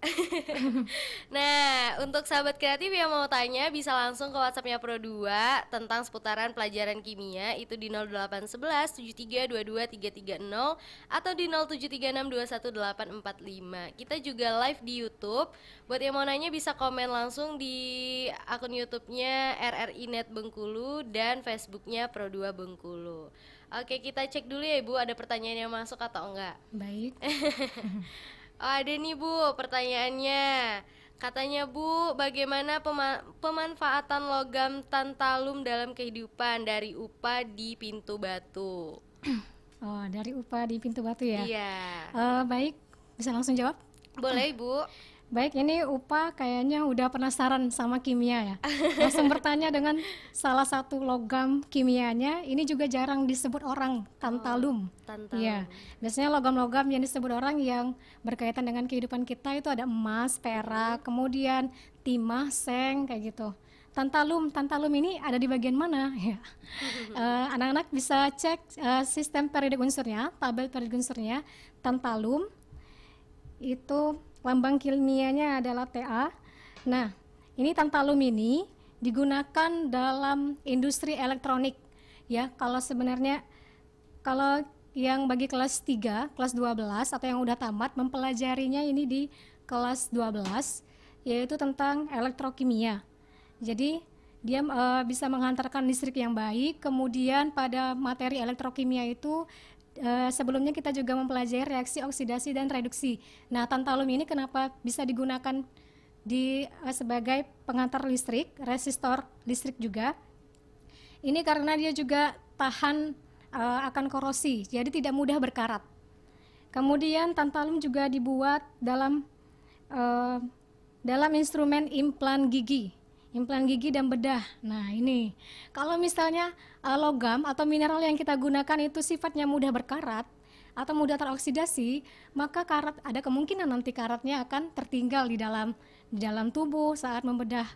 nah, untuk sahabat kreatif yang mau tanya bisa langsung ke WhatsAppnya Pro2 tentang seputaran pelajaran kimia itu di 0811 7322 330 atau di 0736218845. Kita juga live di YouTube. Buat yang mau nanya bisa komen langsung di akun YouTube-nya RRI Net Bengkulu dan Facebooknya Pro2 Bengkulu. Oke, kita cek dulu ya Ibu ada pertanyaan yang masuk atau enggak. Baik. Oh, ada nih Bu pertanyaannya. Katanya Bu, bagaimana pema pemanfaatan logam tantalum dalam kehidupan dari UPA di Pintu Batu? Oh, dari UPA di Pintu Batu ya? Iya. Uh, baik, bisa langsung jawab? Boleh, Bu. Baik, ini Upa kayaknya udah penasaran sama kimia ya. Langsung bertanya dengan salah satu logam kimianya. Ini juga jarang disebut orang, tantalum. Oh, tantalum. Ya, biasanya logam-logam yang disebut orang yang berkaitan dengan kehidupan kita itu ada emas, perak, mm-hmm. kemudian timah, seng, kayak gitu. Tantalum, tantalum ini ada di bagian mana? Ya, anak eh, anak-anak bisa cek uh, sistem periodik unsurnya, tabel periodik unsurnya. Tantalum itu Lambang kimianya adalah TA. Nah, ini tantalum ini digunakan dalam industri elektronik. Ya, kalau sebenarnya kalau yang bagi kelas 3, kelas 12 atau yang udah tamat mempelajarinya ini di kelas 12 yaitu tentang elektrokimia. Jadi dia e, bisa menghantarkan listrik yang baik. Kemudian pada materi elektrokimia itu Eh, sebelumnya kita juga mempelajari reaksi oksidasi dan reduksi. Nah, tantalum ini kenapa bisa digunakan di uh, sebagai pengantar listrik, resistor listrik juga? Ini karena dia juga tahan uh, akan korosi, jadi tidak mudah berkarat. Kemudian tantalum juga dibuat dalam dalam instrumen implan gigi implan gigi dan bedah. Nah, ini kalau misalnya uh, logam atau mineral yang kita gunakan itu sifatnya mudah berkarat atau mudah teroksidasi, maka karat ada kemungkinan nanti karatnya akan tertinggal di dalam di dalam tubuh saat membedah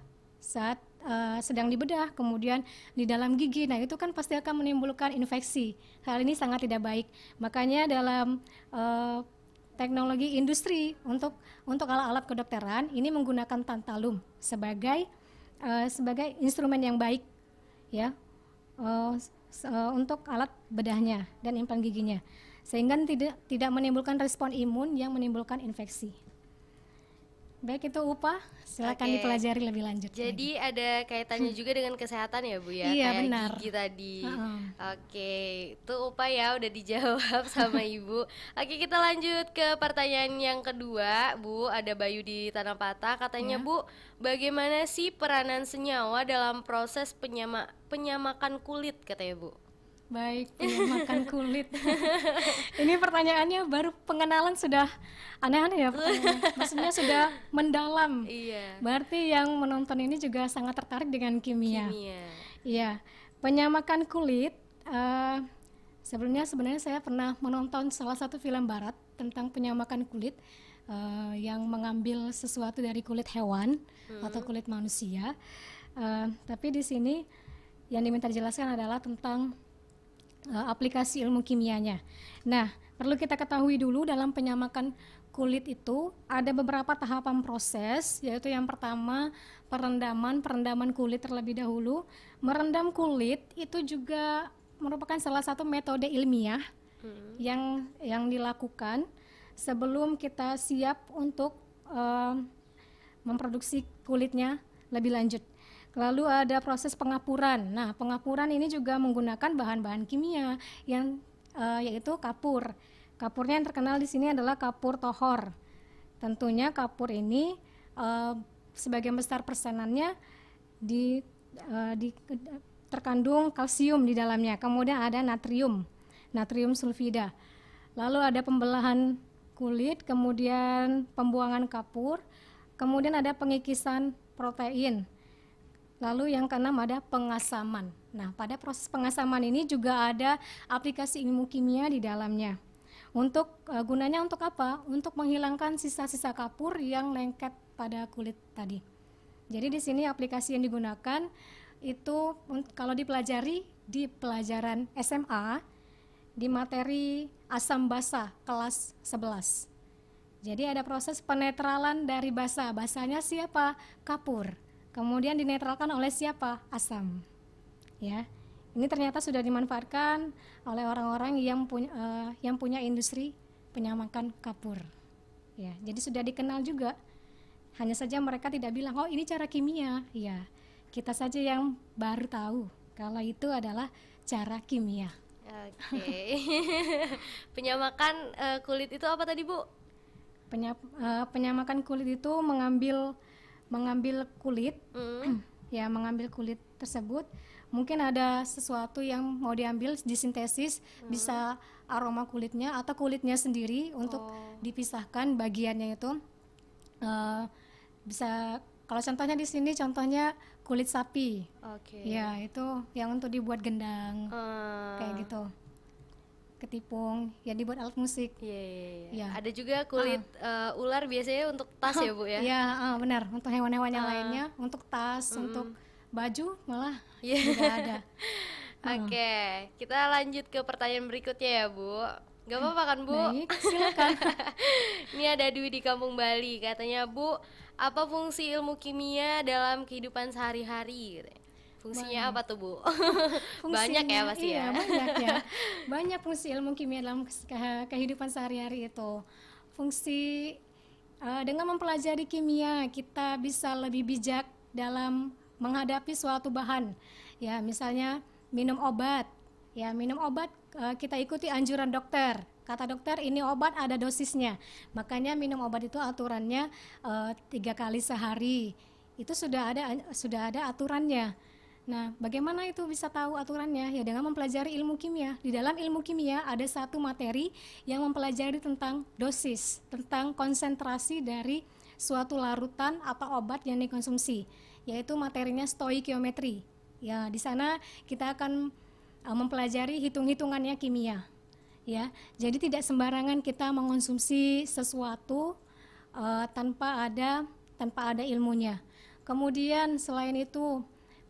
saat uh, sedang dibedah, kemudian di dalam gigi. Nah, itu kan pasti akan menimbulkan infeksi. Hal ini sangat tidak baik. Makanya dalam uh, teknologi industri untuk untuk alat-alat kedokteran ini menggunakan tantalum sebagai uh, sebagai instrumen yang baik ya uh, uh, untuk alat bedahnya dan implan giginya sehingga tidak tidak menimbulkan respon imun yang menimbulkan infeksi. Baik itu upah, silakan okay. dipelajari lebih lanjut. Jadi lagi. ada kaitannya juga dengan kesehatan ya Bu ya, iya, kayak benar. gigi tadi. Uh -huh. Oke, okay. itu upah ya udah dijawab sama Ibu. Oke, kita lanjut ke pertanyaan yang kedua, Bu. Ada Bayu di Tanah Patah katanya, yeah. Bu, bagaimana sih peranan senyawa dalam proses penyama penyamakan kulit katanya Bu? Baik, belum makan kulit. ini pertanyaannya baru pengenalan sudah aneh-aneh ya Maksudnya sudah mendalam. Iya. Berarti yang menonton ini juga sangat tertarik dengan kimia. Kimia. Iya. Penyamakan kulit uh, eh, sebelumnya sebenarnya saya pernah menonton salah satu film barat tentang penyamakan kulit uh, yang mengambil sesuatu dari kulit hewan hmm. atau kulit manusia. Uh, tapi di sini yang diminta dijelaskan adalah tentang uh, aplikasi ilmu kimianya. Nah, perlu kita ketahui dulu dalam penyamakan kulit itu ada beberapa tahapan proses yaitu yang pertama perendaman perendaman kulit terlebih dahulu merendam kulit itu juga merupakan salah satu metode ilmiah hmm. yang yang dilakukan sebelum kita siap untuk uh, memproduksi kulitnya lebih lanjut Lalu ada proses pengapuran. Nah, pengapuran ini juga menggunakan bahan-bahan kimia yang uh, yaitu kapur. Kapurnya yang terkenal di sini adalah kapur tohor. Tentunya kapur ini uh, sebagian besar persenannya di, uh, di terkandung kalsium di dalamnya. Kemudian ada natrium, natrium sulfida. Lalu ada pembelahan kulit, kemudian pembuangan kapur, kemudian ada pengikisan protein. Lalu yang keenam ada pengasaman. Nah, pada proses pengasaman ini juga ada aplikasi ilmu kimia di dalamnya. Untuk eh, gunanya untuk apa? Untuk menghilangkan sisa-sisa kapur yang lengket pada kulit tadi. Jadi di sini aplikasi yang digunakan itu kalau dipelajari di pelajaran SMA di materi asam basa kelas 11. Jadi ada proses penetralan dari basa. Basanya siapa? Kapur kemudian dinetralkan oleh siapa? Asam. Ya. Ini ternyata sudah dimanfaatkan oleh orang-orang yang punya uh, yang punya industri penyamakan kapur. Ya, jadi sudah dikenal juga. Hanya saja mereka tidak bilang, "Oh, ini cara kimia." Ya. Kita saja yang baru tahu kalau itu adalah cara kimia. Oke. penyamakan uh, kulit itu apa tadi, Bu? Penyap, uh, penyamakan kulit itu mengambil mengambil kulit mm. ya mengambil kulit tersebut mungkin ada sesuatu yang mau diambil disintesis hmm. bisa aroma kulitnya atau kulitnya sendiri untuk oh. dipisahkan bagiannya itu uh, bisa kalau contohnya di sini contohnya kulit sapi okay. ya itu yang untuk dibuat gendang uh. kayak gitu ketipung ya dibuat alat musik. Iya. Yeah, yeah. yeah. Ada juga kulit uh. Uh, ular biasanya untuk tas ya bu ya? Iya uh, benar untuk hewan-hewan yang ah. lainnya untuk tas mm. untuk baju malah yeah. tidak ada. Oke, okay. kita lanjut ke pertanyaan berikutnya ya Bu. Gak apa-apa kan Bu? Baik, silakan. Ini ada Dwi di Kampung Bali, katanya Bu, apa fungsi ilmu kimia dalam kehidupan sehari-hari? Fungsinya banyak. apa tuh Bu? Fungsinya, banyak ya pasti iya, ya. banyak ya. Banyak fungsi ilmu kimia dalam kehidupan sehari-hari itu. Fungsi uh, dengan mempelajari kimia kita bisa lebih bijak dalam menghadapi suatu bahan. Ya, misalnya minum obat. Ya, minum obat uh, kita ikuti anjuran dokter. Kata dokter ini obat ada dosisnya. Makanya minum obat itu aturannya eh, tiga kali sehari. Itu sudah ada sudah ada aturannya Nah, bagaimana itu bisa tahu aturannya? Ya dengan mempelajari ilmu kimia. Di dalam ilmu kimia ada satu materi yang mempelajari tentang dosis, tentang konsentrasi dari suatu larutan atau obat yang dikonsumsi, yaitu materinya stoikiometri. Ya, di sana kita akan e, mempelajari hitung-hitungannya kimia. Ya, jadi tidak sembarangan kita mengonsumsi sesuatu uh, tanpa ada tanpa ada ilmunya. Kemudian selain itu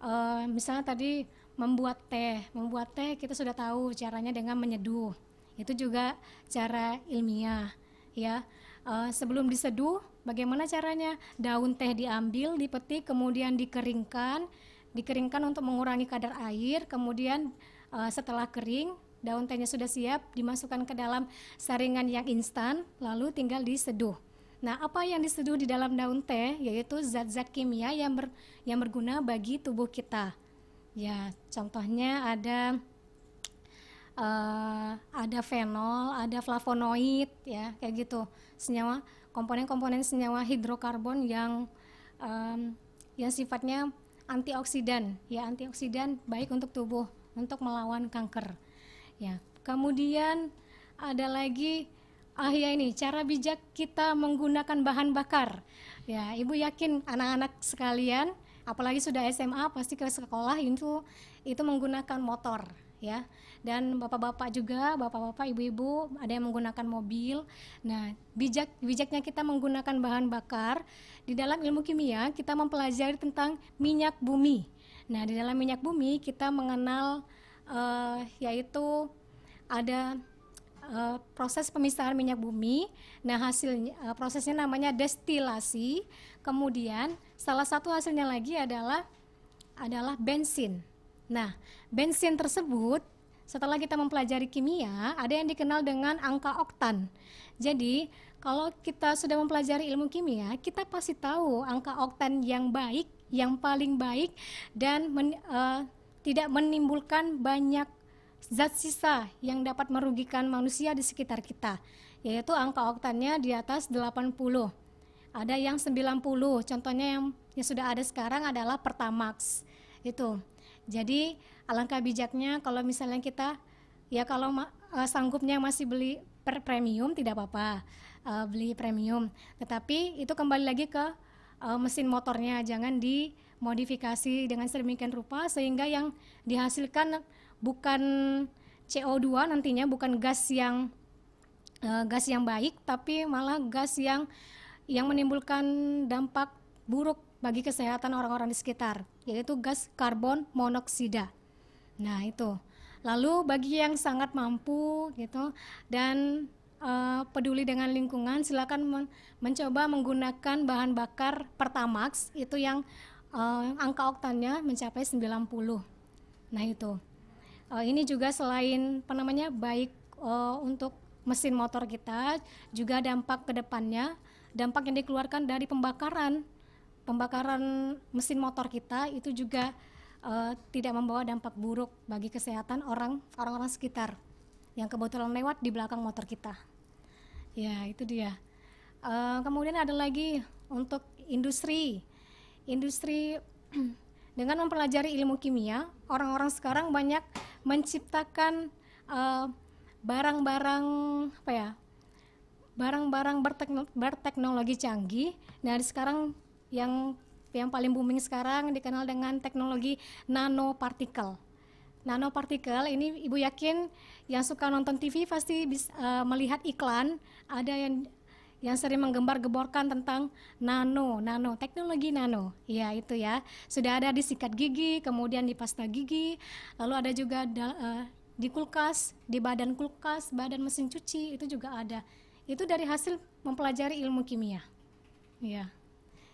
uh, misalnya tadi membuat teh, membuat teh kita sudah tahu caranya dengan menyeduh. Itu juga cara ilmiah, ya. Uh, sebelum diseduh, bagaimana caranya? Daun teh diambil, dipetik, kemudian dikeringkan, dikeringkan untuk mengurangi kadar air. Kemudian uh, setelah kering, daun tehnya sudah siap, dimasukkan ke dalam saringan yang instan, lalu tinggal diseduh. Nah, apa yang diseduh di dalam daun teh yaitu zat-zat kimia yang ber, yang berguna bagi tubuh kita. Ya, contohnya ada uh, ada fenol, ada flavonoid ya, kayak gitu. Senyawa komponen-komponen senyawa hidrokarbon yang um, yang sifatnya antioksidan, ya antioksidan baik untuk tubuh untuk melawan kanker. Ya, kemudian ada lagi ah ya ini cara bijak kita menggunakan bahan bakar. Ya, Ibu yakin anak-anak sekalian apalagi sudah SMA pasti ke sekolah itu itu menggunakan motor ya. Dan bapak-bapak juga, bapak-bapak, ibu-ibu ada yang menggunakan mobil. Nah, bijak bijaknya kita menggunakan bahan bakar. Di dalam ilmu kimia kita mempelajari tentang minyak bumi. Nah, di dalam minyak bumi kita mengenal uh, yaitu ada uh, proses pemisahan minyak bumi. Nah, hasilnya uh, prosesnya namanya destilasi. Kemudian salah satu hasilnya lagi adalah adalah bensin. Nah, bensin tersebut setelah kita mempelajari kimia, ada yang dikenal dengan angka oktan. Jadi, kalau kita sudah mempelajari ilmu kimia, kita pasti tahu angka oktan yang baik, yang paling baik dan men, uh, tidak menimbulkan banyak zat sisa yang dapat merugikan manusia di sekitar kita, yaitu angka oktannya di atas 80. Ada yang 90, contohnya yang, yang sudah ada sekarang adalah Pertamax. Itu. Jadi alangkah bijaknya kalau misalnya kita ya kalau ma e, sanggupnya masih beli per premium tidak apa-apa uh, beli premium. Tetapi itu kembali lagi ke uh, mesin motornya jangan dimodifikasi dengan sedemikian rupa sehingga yang dihasilkan bukan CO2 nantinya bukan gas yang uh, gas yang baik tapi malah gas yang yang menimbulkan dampak buruk bagi kesehatan orang-orang di sekitar yaitu gas karbon monoksida. Nah, itu. Lalu bagi yang sangat mampu gitu dan uh, peduli dengan lingkungan silakan men mencoba menggunakan bahan bakar Pertamax itu yang uh, angka oktannya mencapai 90. Nah, itu uh, ini juga selain apa namanya baik uh, untuk mesin motor kita juga dampak kedepannya dampak yang dikeluarkan dari pembakaran pembakaran mesin motor kita itu juga uh, tidak membawa dampak buruk bagi kesehatan orang orang-orang sekitar yang kebetulan lewat di belakang motor kita ya itu dia uh, kemudian ada lagi untuk industri industri dengan mempelajari ilmu kimia orang-orang sekarang banyak menciptakan eh, barang-barang uh, apa ya barang-barang berteknologi, berteknologi canggih. Nah, sekarang yang yang paling booming sekarang dikenal dengan teknologi nanopartikel. Nanopartikel ini ibu yakin yang suka nonton TV pasti bisa, uh, melihat iklan ada yang yang sering menggembar-gemborkan tentang nano, nano, teknologi nano. Ya, itu ya. Sudah ada di sikat gigi, kemudian di pasta gigi, lalu ada juga da, uh, eh, di kulkas, di badan kulkas, badan mesin cuci itu juga ada. Itu dari hasil mempelajari ilmu kimia. Ya.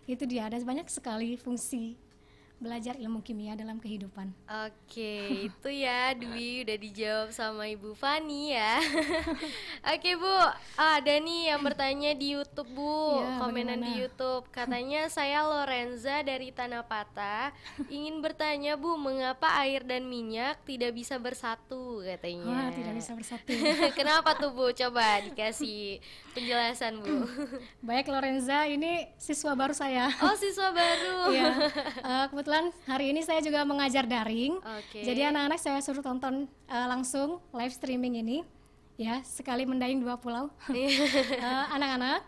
Itu dia ada banyak sekali fungsi belajar ilmu kimia dalam kehidupan. Oke, itu ya Dwi udah dijawab sama Ibu Fani ya. Oke Bu, ah, ada nih yang bertanya di YouTube Bu, ya, komenan bagaimana? di YouTube. Katanya saya Lorenza dari Tanah Patah ingin bertanya Bu, mengapa air dan minyak tidak bisa bersatu katanya? Wah, tidak bisa bersatu. Kenapa tuh Bu? Coba dikasih penjelasan Bu. Baik Lorenza, ini siswa baru saya. Oh, siswa baru. Iya. Uh, kebetulan hari ini saya juga mengajar daring. Okay. Jadi anak-anak saya suruh tonton uh, langsung live streaming ini. Ya, sekali mendayung dua pulau. Iya. Eh, anak-anak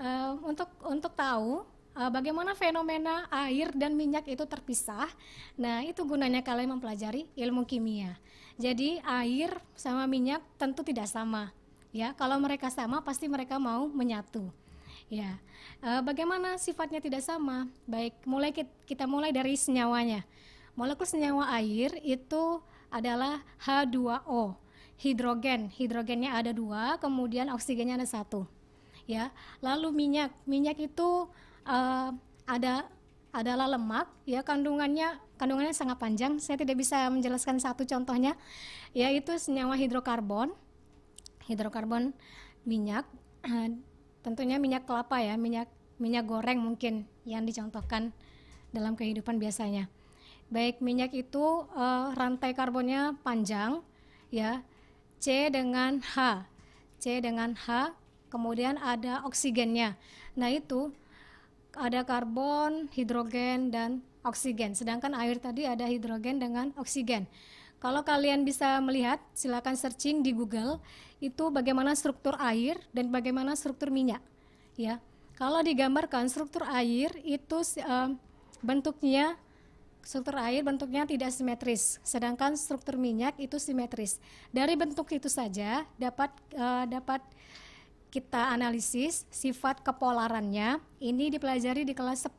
uh, uh, untuk untuk tahu uh, bagaimana fenomena air dan minyak itu terpisah. Nah, itu gunanya kalian mempelajari ilmu kimia. Jadi air sama minyak tentu tidak sama. Ya, kalau mereka sama pasti mereka mau menyatu. Ya, e, bagaimana sifatnya tidak sama? Baik, mulai kita mulai dari senyawanya. Molekul senyawa air itu adalah H2O, hidrogen. Hidrogennya ada dua, kemudian oksigennya ada satu. Ya, lalu minyak. Minyak itu e, ada adalah lemak ya kandungannya kandungannya sangat panjang saya tidak bisa menjelaskan satu contohnya yaitu senyawa hidrokarbon hidrokarbon minyak tentunya minyak kelapa ya, minyak minyak goreng mungkin yang dicontohkan dalam kehidupan biasanya. Baik, minyak itu uh, rantai karbonnya panjang ya. C dengan H. C dengan H, kemudian ada oksigennya. Nah, itu ada karbon, hidrogen dan oksigen. Sedangkan air tadi ada hidrogen dengan oksigen. Kalau kalian bisa melihat, silakan searching di Google itu bagaimana struktur air dan bagaimana struktur minyak. Ya, kalau digambarkan struktur air itu eh, bentuknya struktur air bentuknya tidak simetris, sedangkan struktur minyak itu simetris. Dari bentuk itu saja dapat uh, dapat kita analisis sifat kepolarannya. Ini dipelajari di kelas 10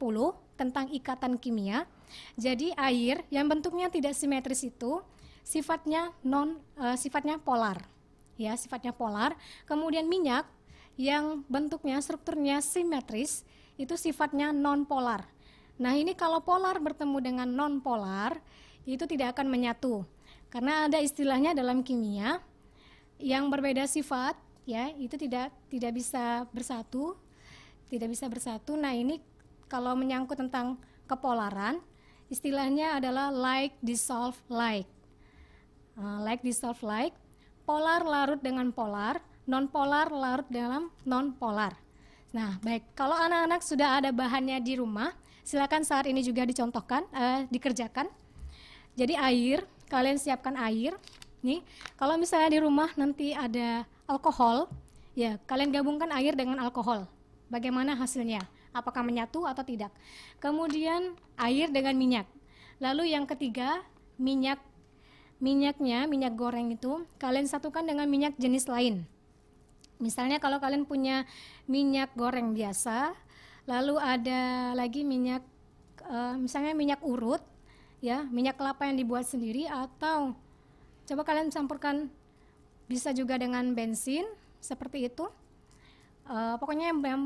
tentang ikatan kimia. Jadi air yang bentuknya tidak simetris itu sifatnya non uh, sifatnya polar ya sifatnya polar kemudian minyak yang bentuknya strukturnya simetris itu sifatnya non polar nah ini kalau polar bertemu dengan non polar itu tidak akan menyatu karena ada istilahnya dalam kimia yang berbeda sifat ya itu tidak tidak bisa bersatu tidak bisa bersatu nah ini kalau menyangkut tentang kepolaran istilahnya adalah like dissolve like uh, like dissolve like, polar larut dengan polar, non polar larut dalam non polar. Nah, baik. Kalau anak-anak sudah ada bahannya di rumah, silakan saat ini juga dicontohkan, uh, dikerjakan. Jadi air, kalian siapkan air. Nih, kalau misalnya di rumah nanti ada alkohol, ya kalian gabungkan air dengan alkohol. Bagaimana hasilnya? Apakah menyatu atau tidak? Kemudian air dengan minyak. Lalu yang ketiga, minyak minyaknya, minyak goreng itu kalian satukan dengan minyak jenis lain. Misalnya kalau kalian punya minyak goreng biasa, lalu ada lagi minyak eh, misalnya minyak urut ya, minyak kelapa yang dibuat sendiri atau coba kalian campurkan bisa juga dengan bensin seperti itu. Uh, pokoknya yang, yang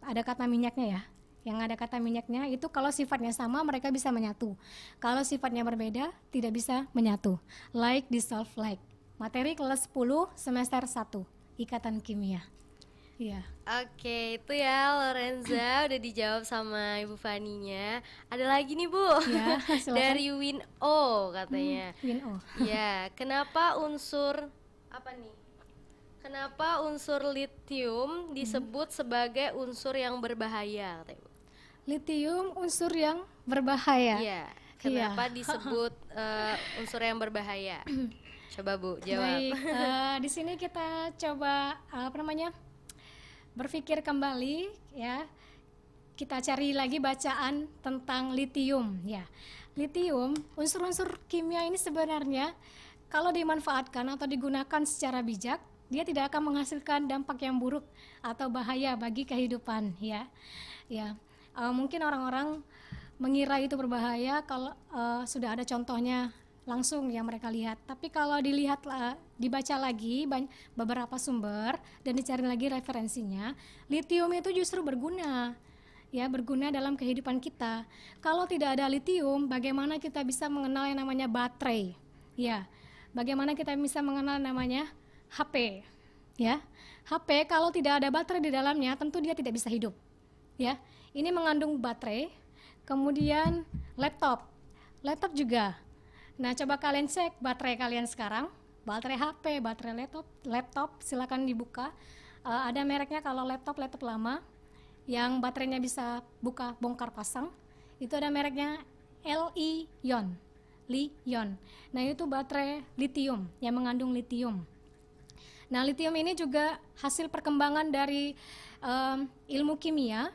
ada kata minyaknya ya yang ada kata minyaknya itu kalau sifatnya sama mereka bisa menyatu. Kalau sifatnya berbeda tidak bisa menyatu. Like dissolve like. Materi kelas 10 semester 1 Ikatan Kimia. Iya. Oke, okay, itu ya Lorenza udah dijawab sama Ibu Faninya. Ada lagi nih, Bu. Yeah, Dari Win O katanya. Hmm, Win O. ya, kenapa unsur apa nih? Kenapa unsur litium disebut hmm. sebagai unsur yang berbahaya, katanya, Bu? Litium unsur yang berbahaya. Iya. iya. Kenapa iya. disebut uh, unsur yang berbahaya? coba Bu jawab. Baik, uh, di sini kita coba apa namanya? Berpikir kembali ya. Kita cari lagi bacaan tentang litium ya. Litium, unsur-unsur kimia ini sebenarnya kalau dimanfaatkan atau digunakan secara bijak, dia tidak akan menghasilkan dampak yang buruk atau bahaya bagi kehidupan ya. Ya uh, mungkin orang-orang mengira itu berbahaya kalau uh, sudah ada contohnya langsung yang mereka lihat. Tapi kalau dilihat dibaca lagi banyak, beberapa sumber dan dicari lagi referensinya, litium itu justru berguna. Ya, berguna dalam kehidupan kita. Kalau tidak ada litium, bagaimana kita bisa mengenal yang namanya baterai? Ya. Bagaimana kita bisa mengenal namanya HP? Ya. HP kalau tidak ada baterai di dalamnya, tentu dia tidak bisa hidup. Ya ini mengandung baterai, kemudian laptop. Laptop juga. Nah, coba kalian cek baterai kalian sekarang, baterai HP, baterai laptop, laptop silakan dibuka. Uh, ada mereknya kalau laptop laptop lama yang baterainya bisa buka bongkar pasang, itu ada mereknya LI ion. Li-ion. Nah, itu baterai litium, yang mengandung litium. Nah, litium ini juga hasil perkembangan dari um, ilmu kimia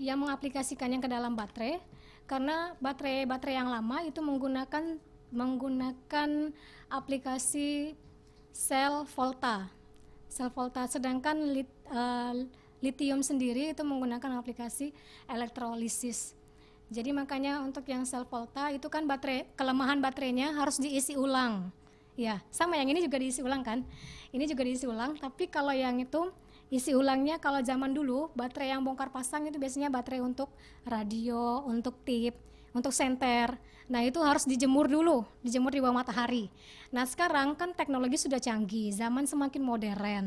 yang mengaplikasikannya ke dalam baterai karena baterai-baterai yang lama itu menggunakan menggunakan aplikasi sel volta sel volta sedangkan lit, uh, litium sendiri itu menggunakan aplikasi elektrolisis jadi makanya untuk yang sel volta itu kan baterai kelemahan baterainya harus diisi ulang ya sama yang ini juga diisi ulang kan ini juga diisi ulang tapi kalau yang itu isi ulangnya kalau zaman dulu baterai yang bongkar pasang itu biasanya baterai untuk radio, untuk tip, untuk senter. Nah, itu harus dijemur dulu, dijemur di bawah matahari. Nah, sekarang kan teknologi sudah canggih, zaman semakin modern.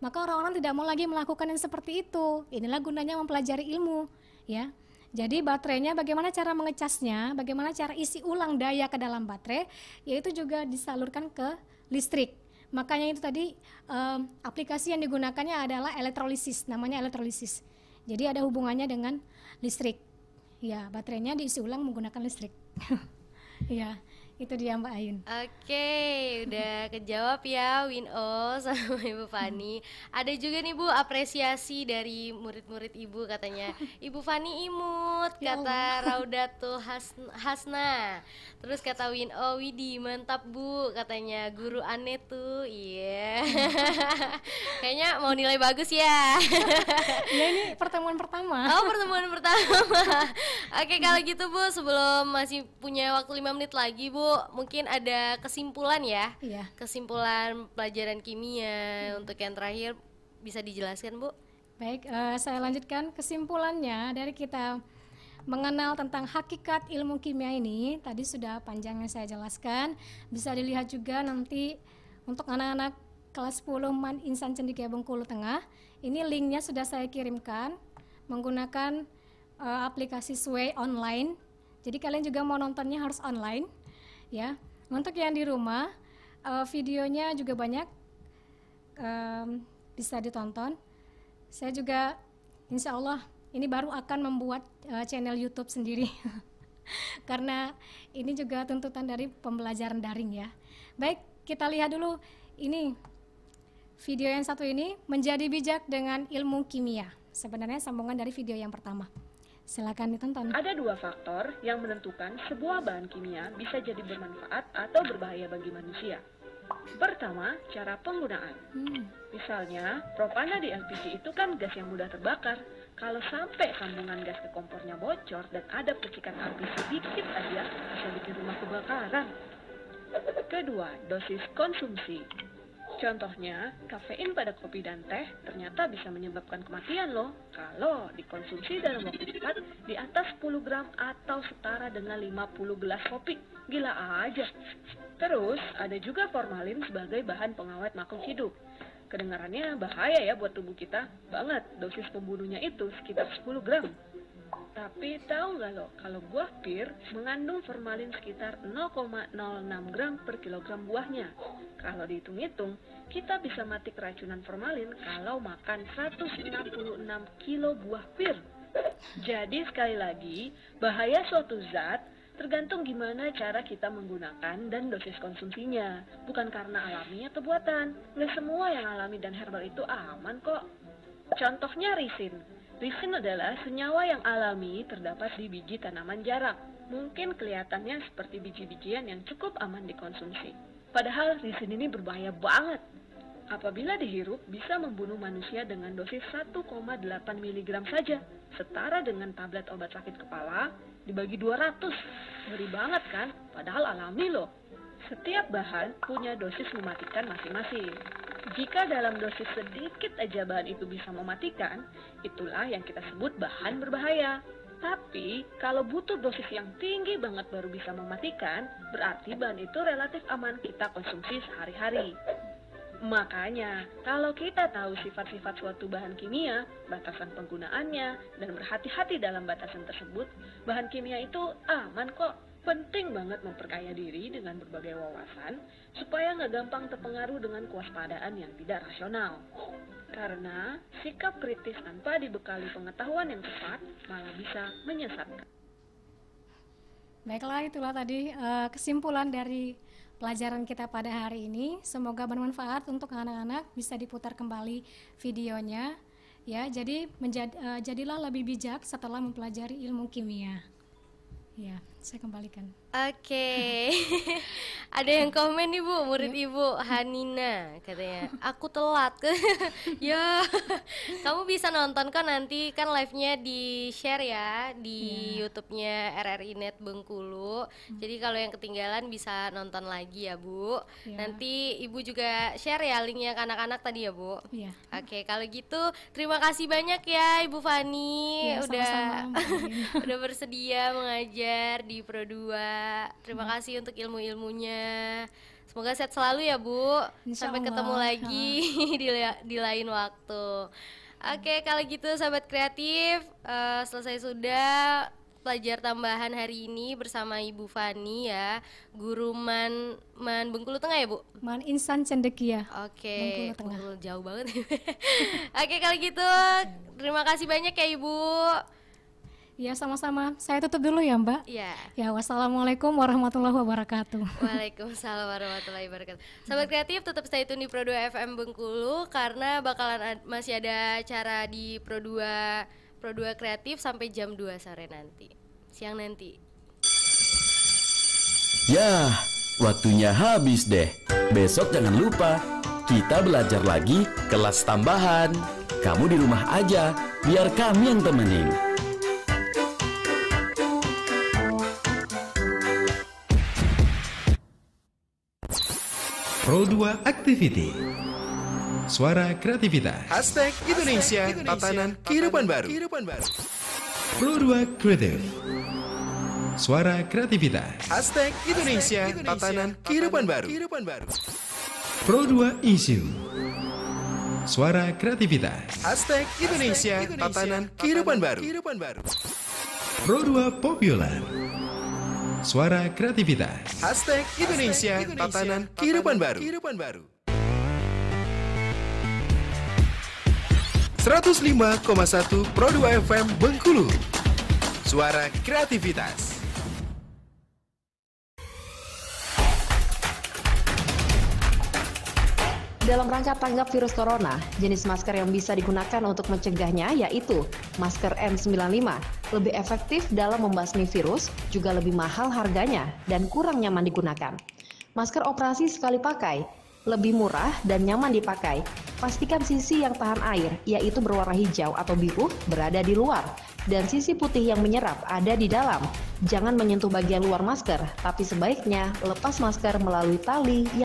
Maka orang-orang tidak mau lagi melakukan yang seperti itu. Inilah gunanya mempelajari ilmu, ya. Jadi baterainya bagaimana cara mengecasnya, bagaimana cara isi ulang daya ke dalam baterai, yaitu juga disalurkan ke listrik. Makanya itu tadi um, aplikasi yang digunakannya adalah elektrolisis, namanya elektrolisis. Jadi ada hubungannya dengan listrik. Ya, baterainya diisi ulang menggunakan listrik. ya. Itu dia Mbak Ayun. Oke, okay, udah kejawab ya Win O sama Ibu Fani. Ada juga nih Bu apresiasi dari murid-murid Ibu katanya. Ibu Fani imut ya kata Raudato Hasna. Terus kata Win O Widi mantap Bu katanya guru aneh tuh. Iya. Yeah. Kayaknya mau nilai bagus ya. ya ini pertemuan pertama. Oh, pertemuan pertama. Oke, okay, kalau gitu Bu sebelum masih punya waktu 5 menit lagi Bu mungkin ada kesimpulan ya. Iya. Kesimpulan pelajaran kimia hmm. untuk yang terakhir bisa dijelaskan, Bu? Baik, uh, saya lanjutkan kesimpulannya dari kita mengenal tentang hakikat ilmu kimia ini tadi sudah panjangnya saya jelaskan bisa dilihat juga nanti untuk anak-anak kelas 10 Man Insan cendikia Bengkulu Tengah ini linknya sudah saya kirimkan menggunakan uh, aplikasi Sway online jadi kalian juga mau nontonnya harus online ya. Untuk yang di rumah, uh, videonya juga banyak um, bisa ditonton. Saya juga insya Allah ini baru akan membuat uh, channel YouTube sendiri karena ini juga tuntutan dari pembelajaran daring ya. Baik, kita lihat dulu ini video yang satu ini menjadi bijak dengan ilmu kimia. Sebenarnya sambungan dari video yang pertama. Silakan ditonton. Ada dua faktor yang menentukan sebuah bahan kimia bisa jadi bermanfaat atau berbahaya bagi manusia. Pertama, cara penggunaan. Hmm. Misalnya, propana di LPG itu kan gas yang mudah terbakar. Kalau sampai sambungan gas ke kompornya bocor dan ada percikan api sedikit aja, bisa bikin rumah kebakaran. Kedua, dosis konsumsi. Contohnya, kafein pada kopi dan teh ternyata bisa menyebabkan kematian loh kalau dikonsumsi dalam waktu cepat di atas 10 gram atau setara dengan 50 gelas kopi. Gila aja. Terus, ada juga formalin sebagai bahan pengawet makhluk hidup. Kedengarannya bahaya ya buat tubuh kita. Banget, dosis pembunuhnya itu sekitar 10 gram. Tapi tahu nggak lo, kalau buah pir mengandung formalin sekitar 0,06 gram per kilogram buahnya. Kalau dihitung-hitung, kita bisa mati keracunan formalin kalau makan 166 kilo buah pir. Jadi sekali lagi, bahaya suatu zat tergantung gimana cara kita menggunakan dan dosis konsumsinya. Bukan karena alami atau buatan. Nggak semua yang alami dan herbal itu aman kok. Contohnya risin Reason adalah senyawa yang alami terdapat di biji tanaman jarak. Mungkin kelihatannya seperti biji-bijian yang cukup aman dikonsumsi. Padahal resin ini berbahaya banget. Apabila dihirup, bisa membunuh manusia dengan dosis 1,8 mg saja, setara dengan tablet obat sakit kepala dibagi 200. Beri banget kan? Padahal alami loh. Setiap bahan punya dosis mematikan masing-masing. Jika dalam dosis sedikit aja bahan itu bisa mematikan, itulah yang kita sebut bahan berbahaya. Tapi, kalau butuh dosis yang tinggi banget baru bisa mematikan, berarti bahan itu relatif aman kita konsumsi sehari-hari. Makanya, kalau kita tahu sifat-sifat suatu bahan kimia, batasan penggunaannya, dan berhati-hati dalam batasan tersebut, bahan kimia itu aman kok Penting banget memperkaya diri dengan berbagai wawasan supaya nggak gampang terpengaruh dengan kewaspadaan yang tidak rasional. Karena sikap kritis tanpa dibekali pengetahuan yang tepat malah bisa menyesatkan. Baiklah, itulah tadi uh, kesimpulan dari pelajaran kita pada hari ini. Semoga bermanfaat untuk anak-anak bisa diputar kembali videonya. Ya, jadi menjad, uh, jadilah lebih bijak setelah mempelajari ilmu kimia. Ya saya kembalikan. Oke, okay. ada yang komen nih bu, murid yeah. ibu Hanina katanya, aku telat. ya, kamu bisa nonton kan nanti kan live-nya di share ya di yeah. YouTube-nya RRI Net Bengkulu. Mm. Jadi kalau yang ketinggalan bisa nonton lagi ya bu. Yeah. Nanti ibu juga share ya linknya ke anak-anak tadi ya bu. Yeah. Oke, okay, kalau gitu terima kasih banyak ya ibu Fani yeah, udah sama -sama, udah bersedia mengajar di Pro 2. Terima hmm. kasih untuk ilmu-ilmunya. Semoga sehat selalu ya, Bu. Sampai ketemu lagi di, di lain waktu. Oke, kalau gitu sahabat kreatif, uh, selesai sudah pelajar tambahan hari ini bersama Ibu Fani ya, guru Man Man Bengkulu Tengah ya, Bu? Man Insan Cendekia. Oke, okay, jauh banget. Oke, okay, kalau gitu terima kasih banyak ya, Ibu. Ya sama-sama. Saya tutup dulu ya Mbak. Ya. Ya wassalamualaikum warahmatullahi wabarakatuh. Waalaikumsalam warahmatullahi wabarakatuh. Sahabat kreatif tetap stay tune di 2 FM Bengkulu karena bakalan ad masih ada acara di Pro2 Pro2 Kreatif sampai jam 2 sore nanti. Siang nanti. Ya, waktunya habis deh. Besok jangan lupa kita belajar lagi kelas tambahan. Kamu di rumah aja, biar kami yang temenin. Pro 2 Activity Suara Kreativitas Hashtag Indonesia, Indonesia Tatanan Kehidupan Baru, kehidupan baru. Pro 2 Kreatif Suara Kreativitas Hashtag Indonesia, Indonesia Tatanan Kehidupan Baru, kehidupan baru. Pro 2 Isu Suara Kreativitas Hashtag Indonesia, Indonesia Tatanan Kehidupan Baru, kehidupan baru. Pro 2 Populer Suara Kreativitas. Hashtag Indonesia, tatanan, kehidupan baru. Kehidupan baru. 105,1 Produa FM Bengkulu. Suara Kreativitas. Dalam rangka tanggap virus corona, jenis masker yang bisa digunakan untuk mencegahnya yaitu masker N95, lebih efektif dalam membasmi virus, juga lebih mahal harganya dan kurang nyaman digunakan. Masker operasi sekali pakai, lebih murah dan nyaman dipakai. Pastikan sisi yang tahan air, yaitu berwarna hijau atau biru, berada di luar, dan sisi putih yang menyerap ada di dalam. Jangan menyentuh bagian luar masker, tapi sebaiknya lepas masker melalui tali yang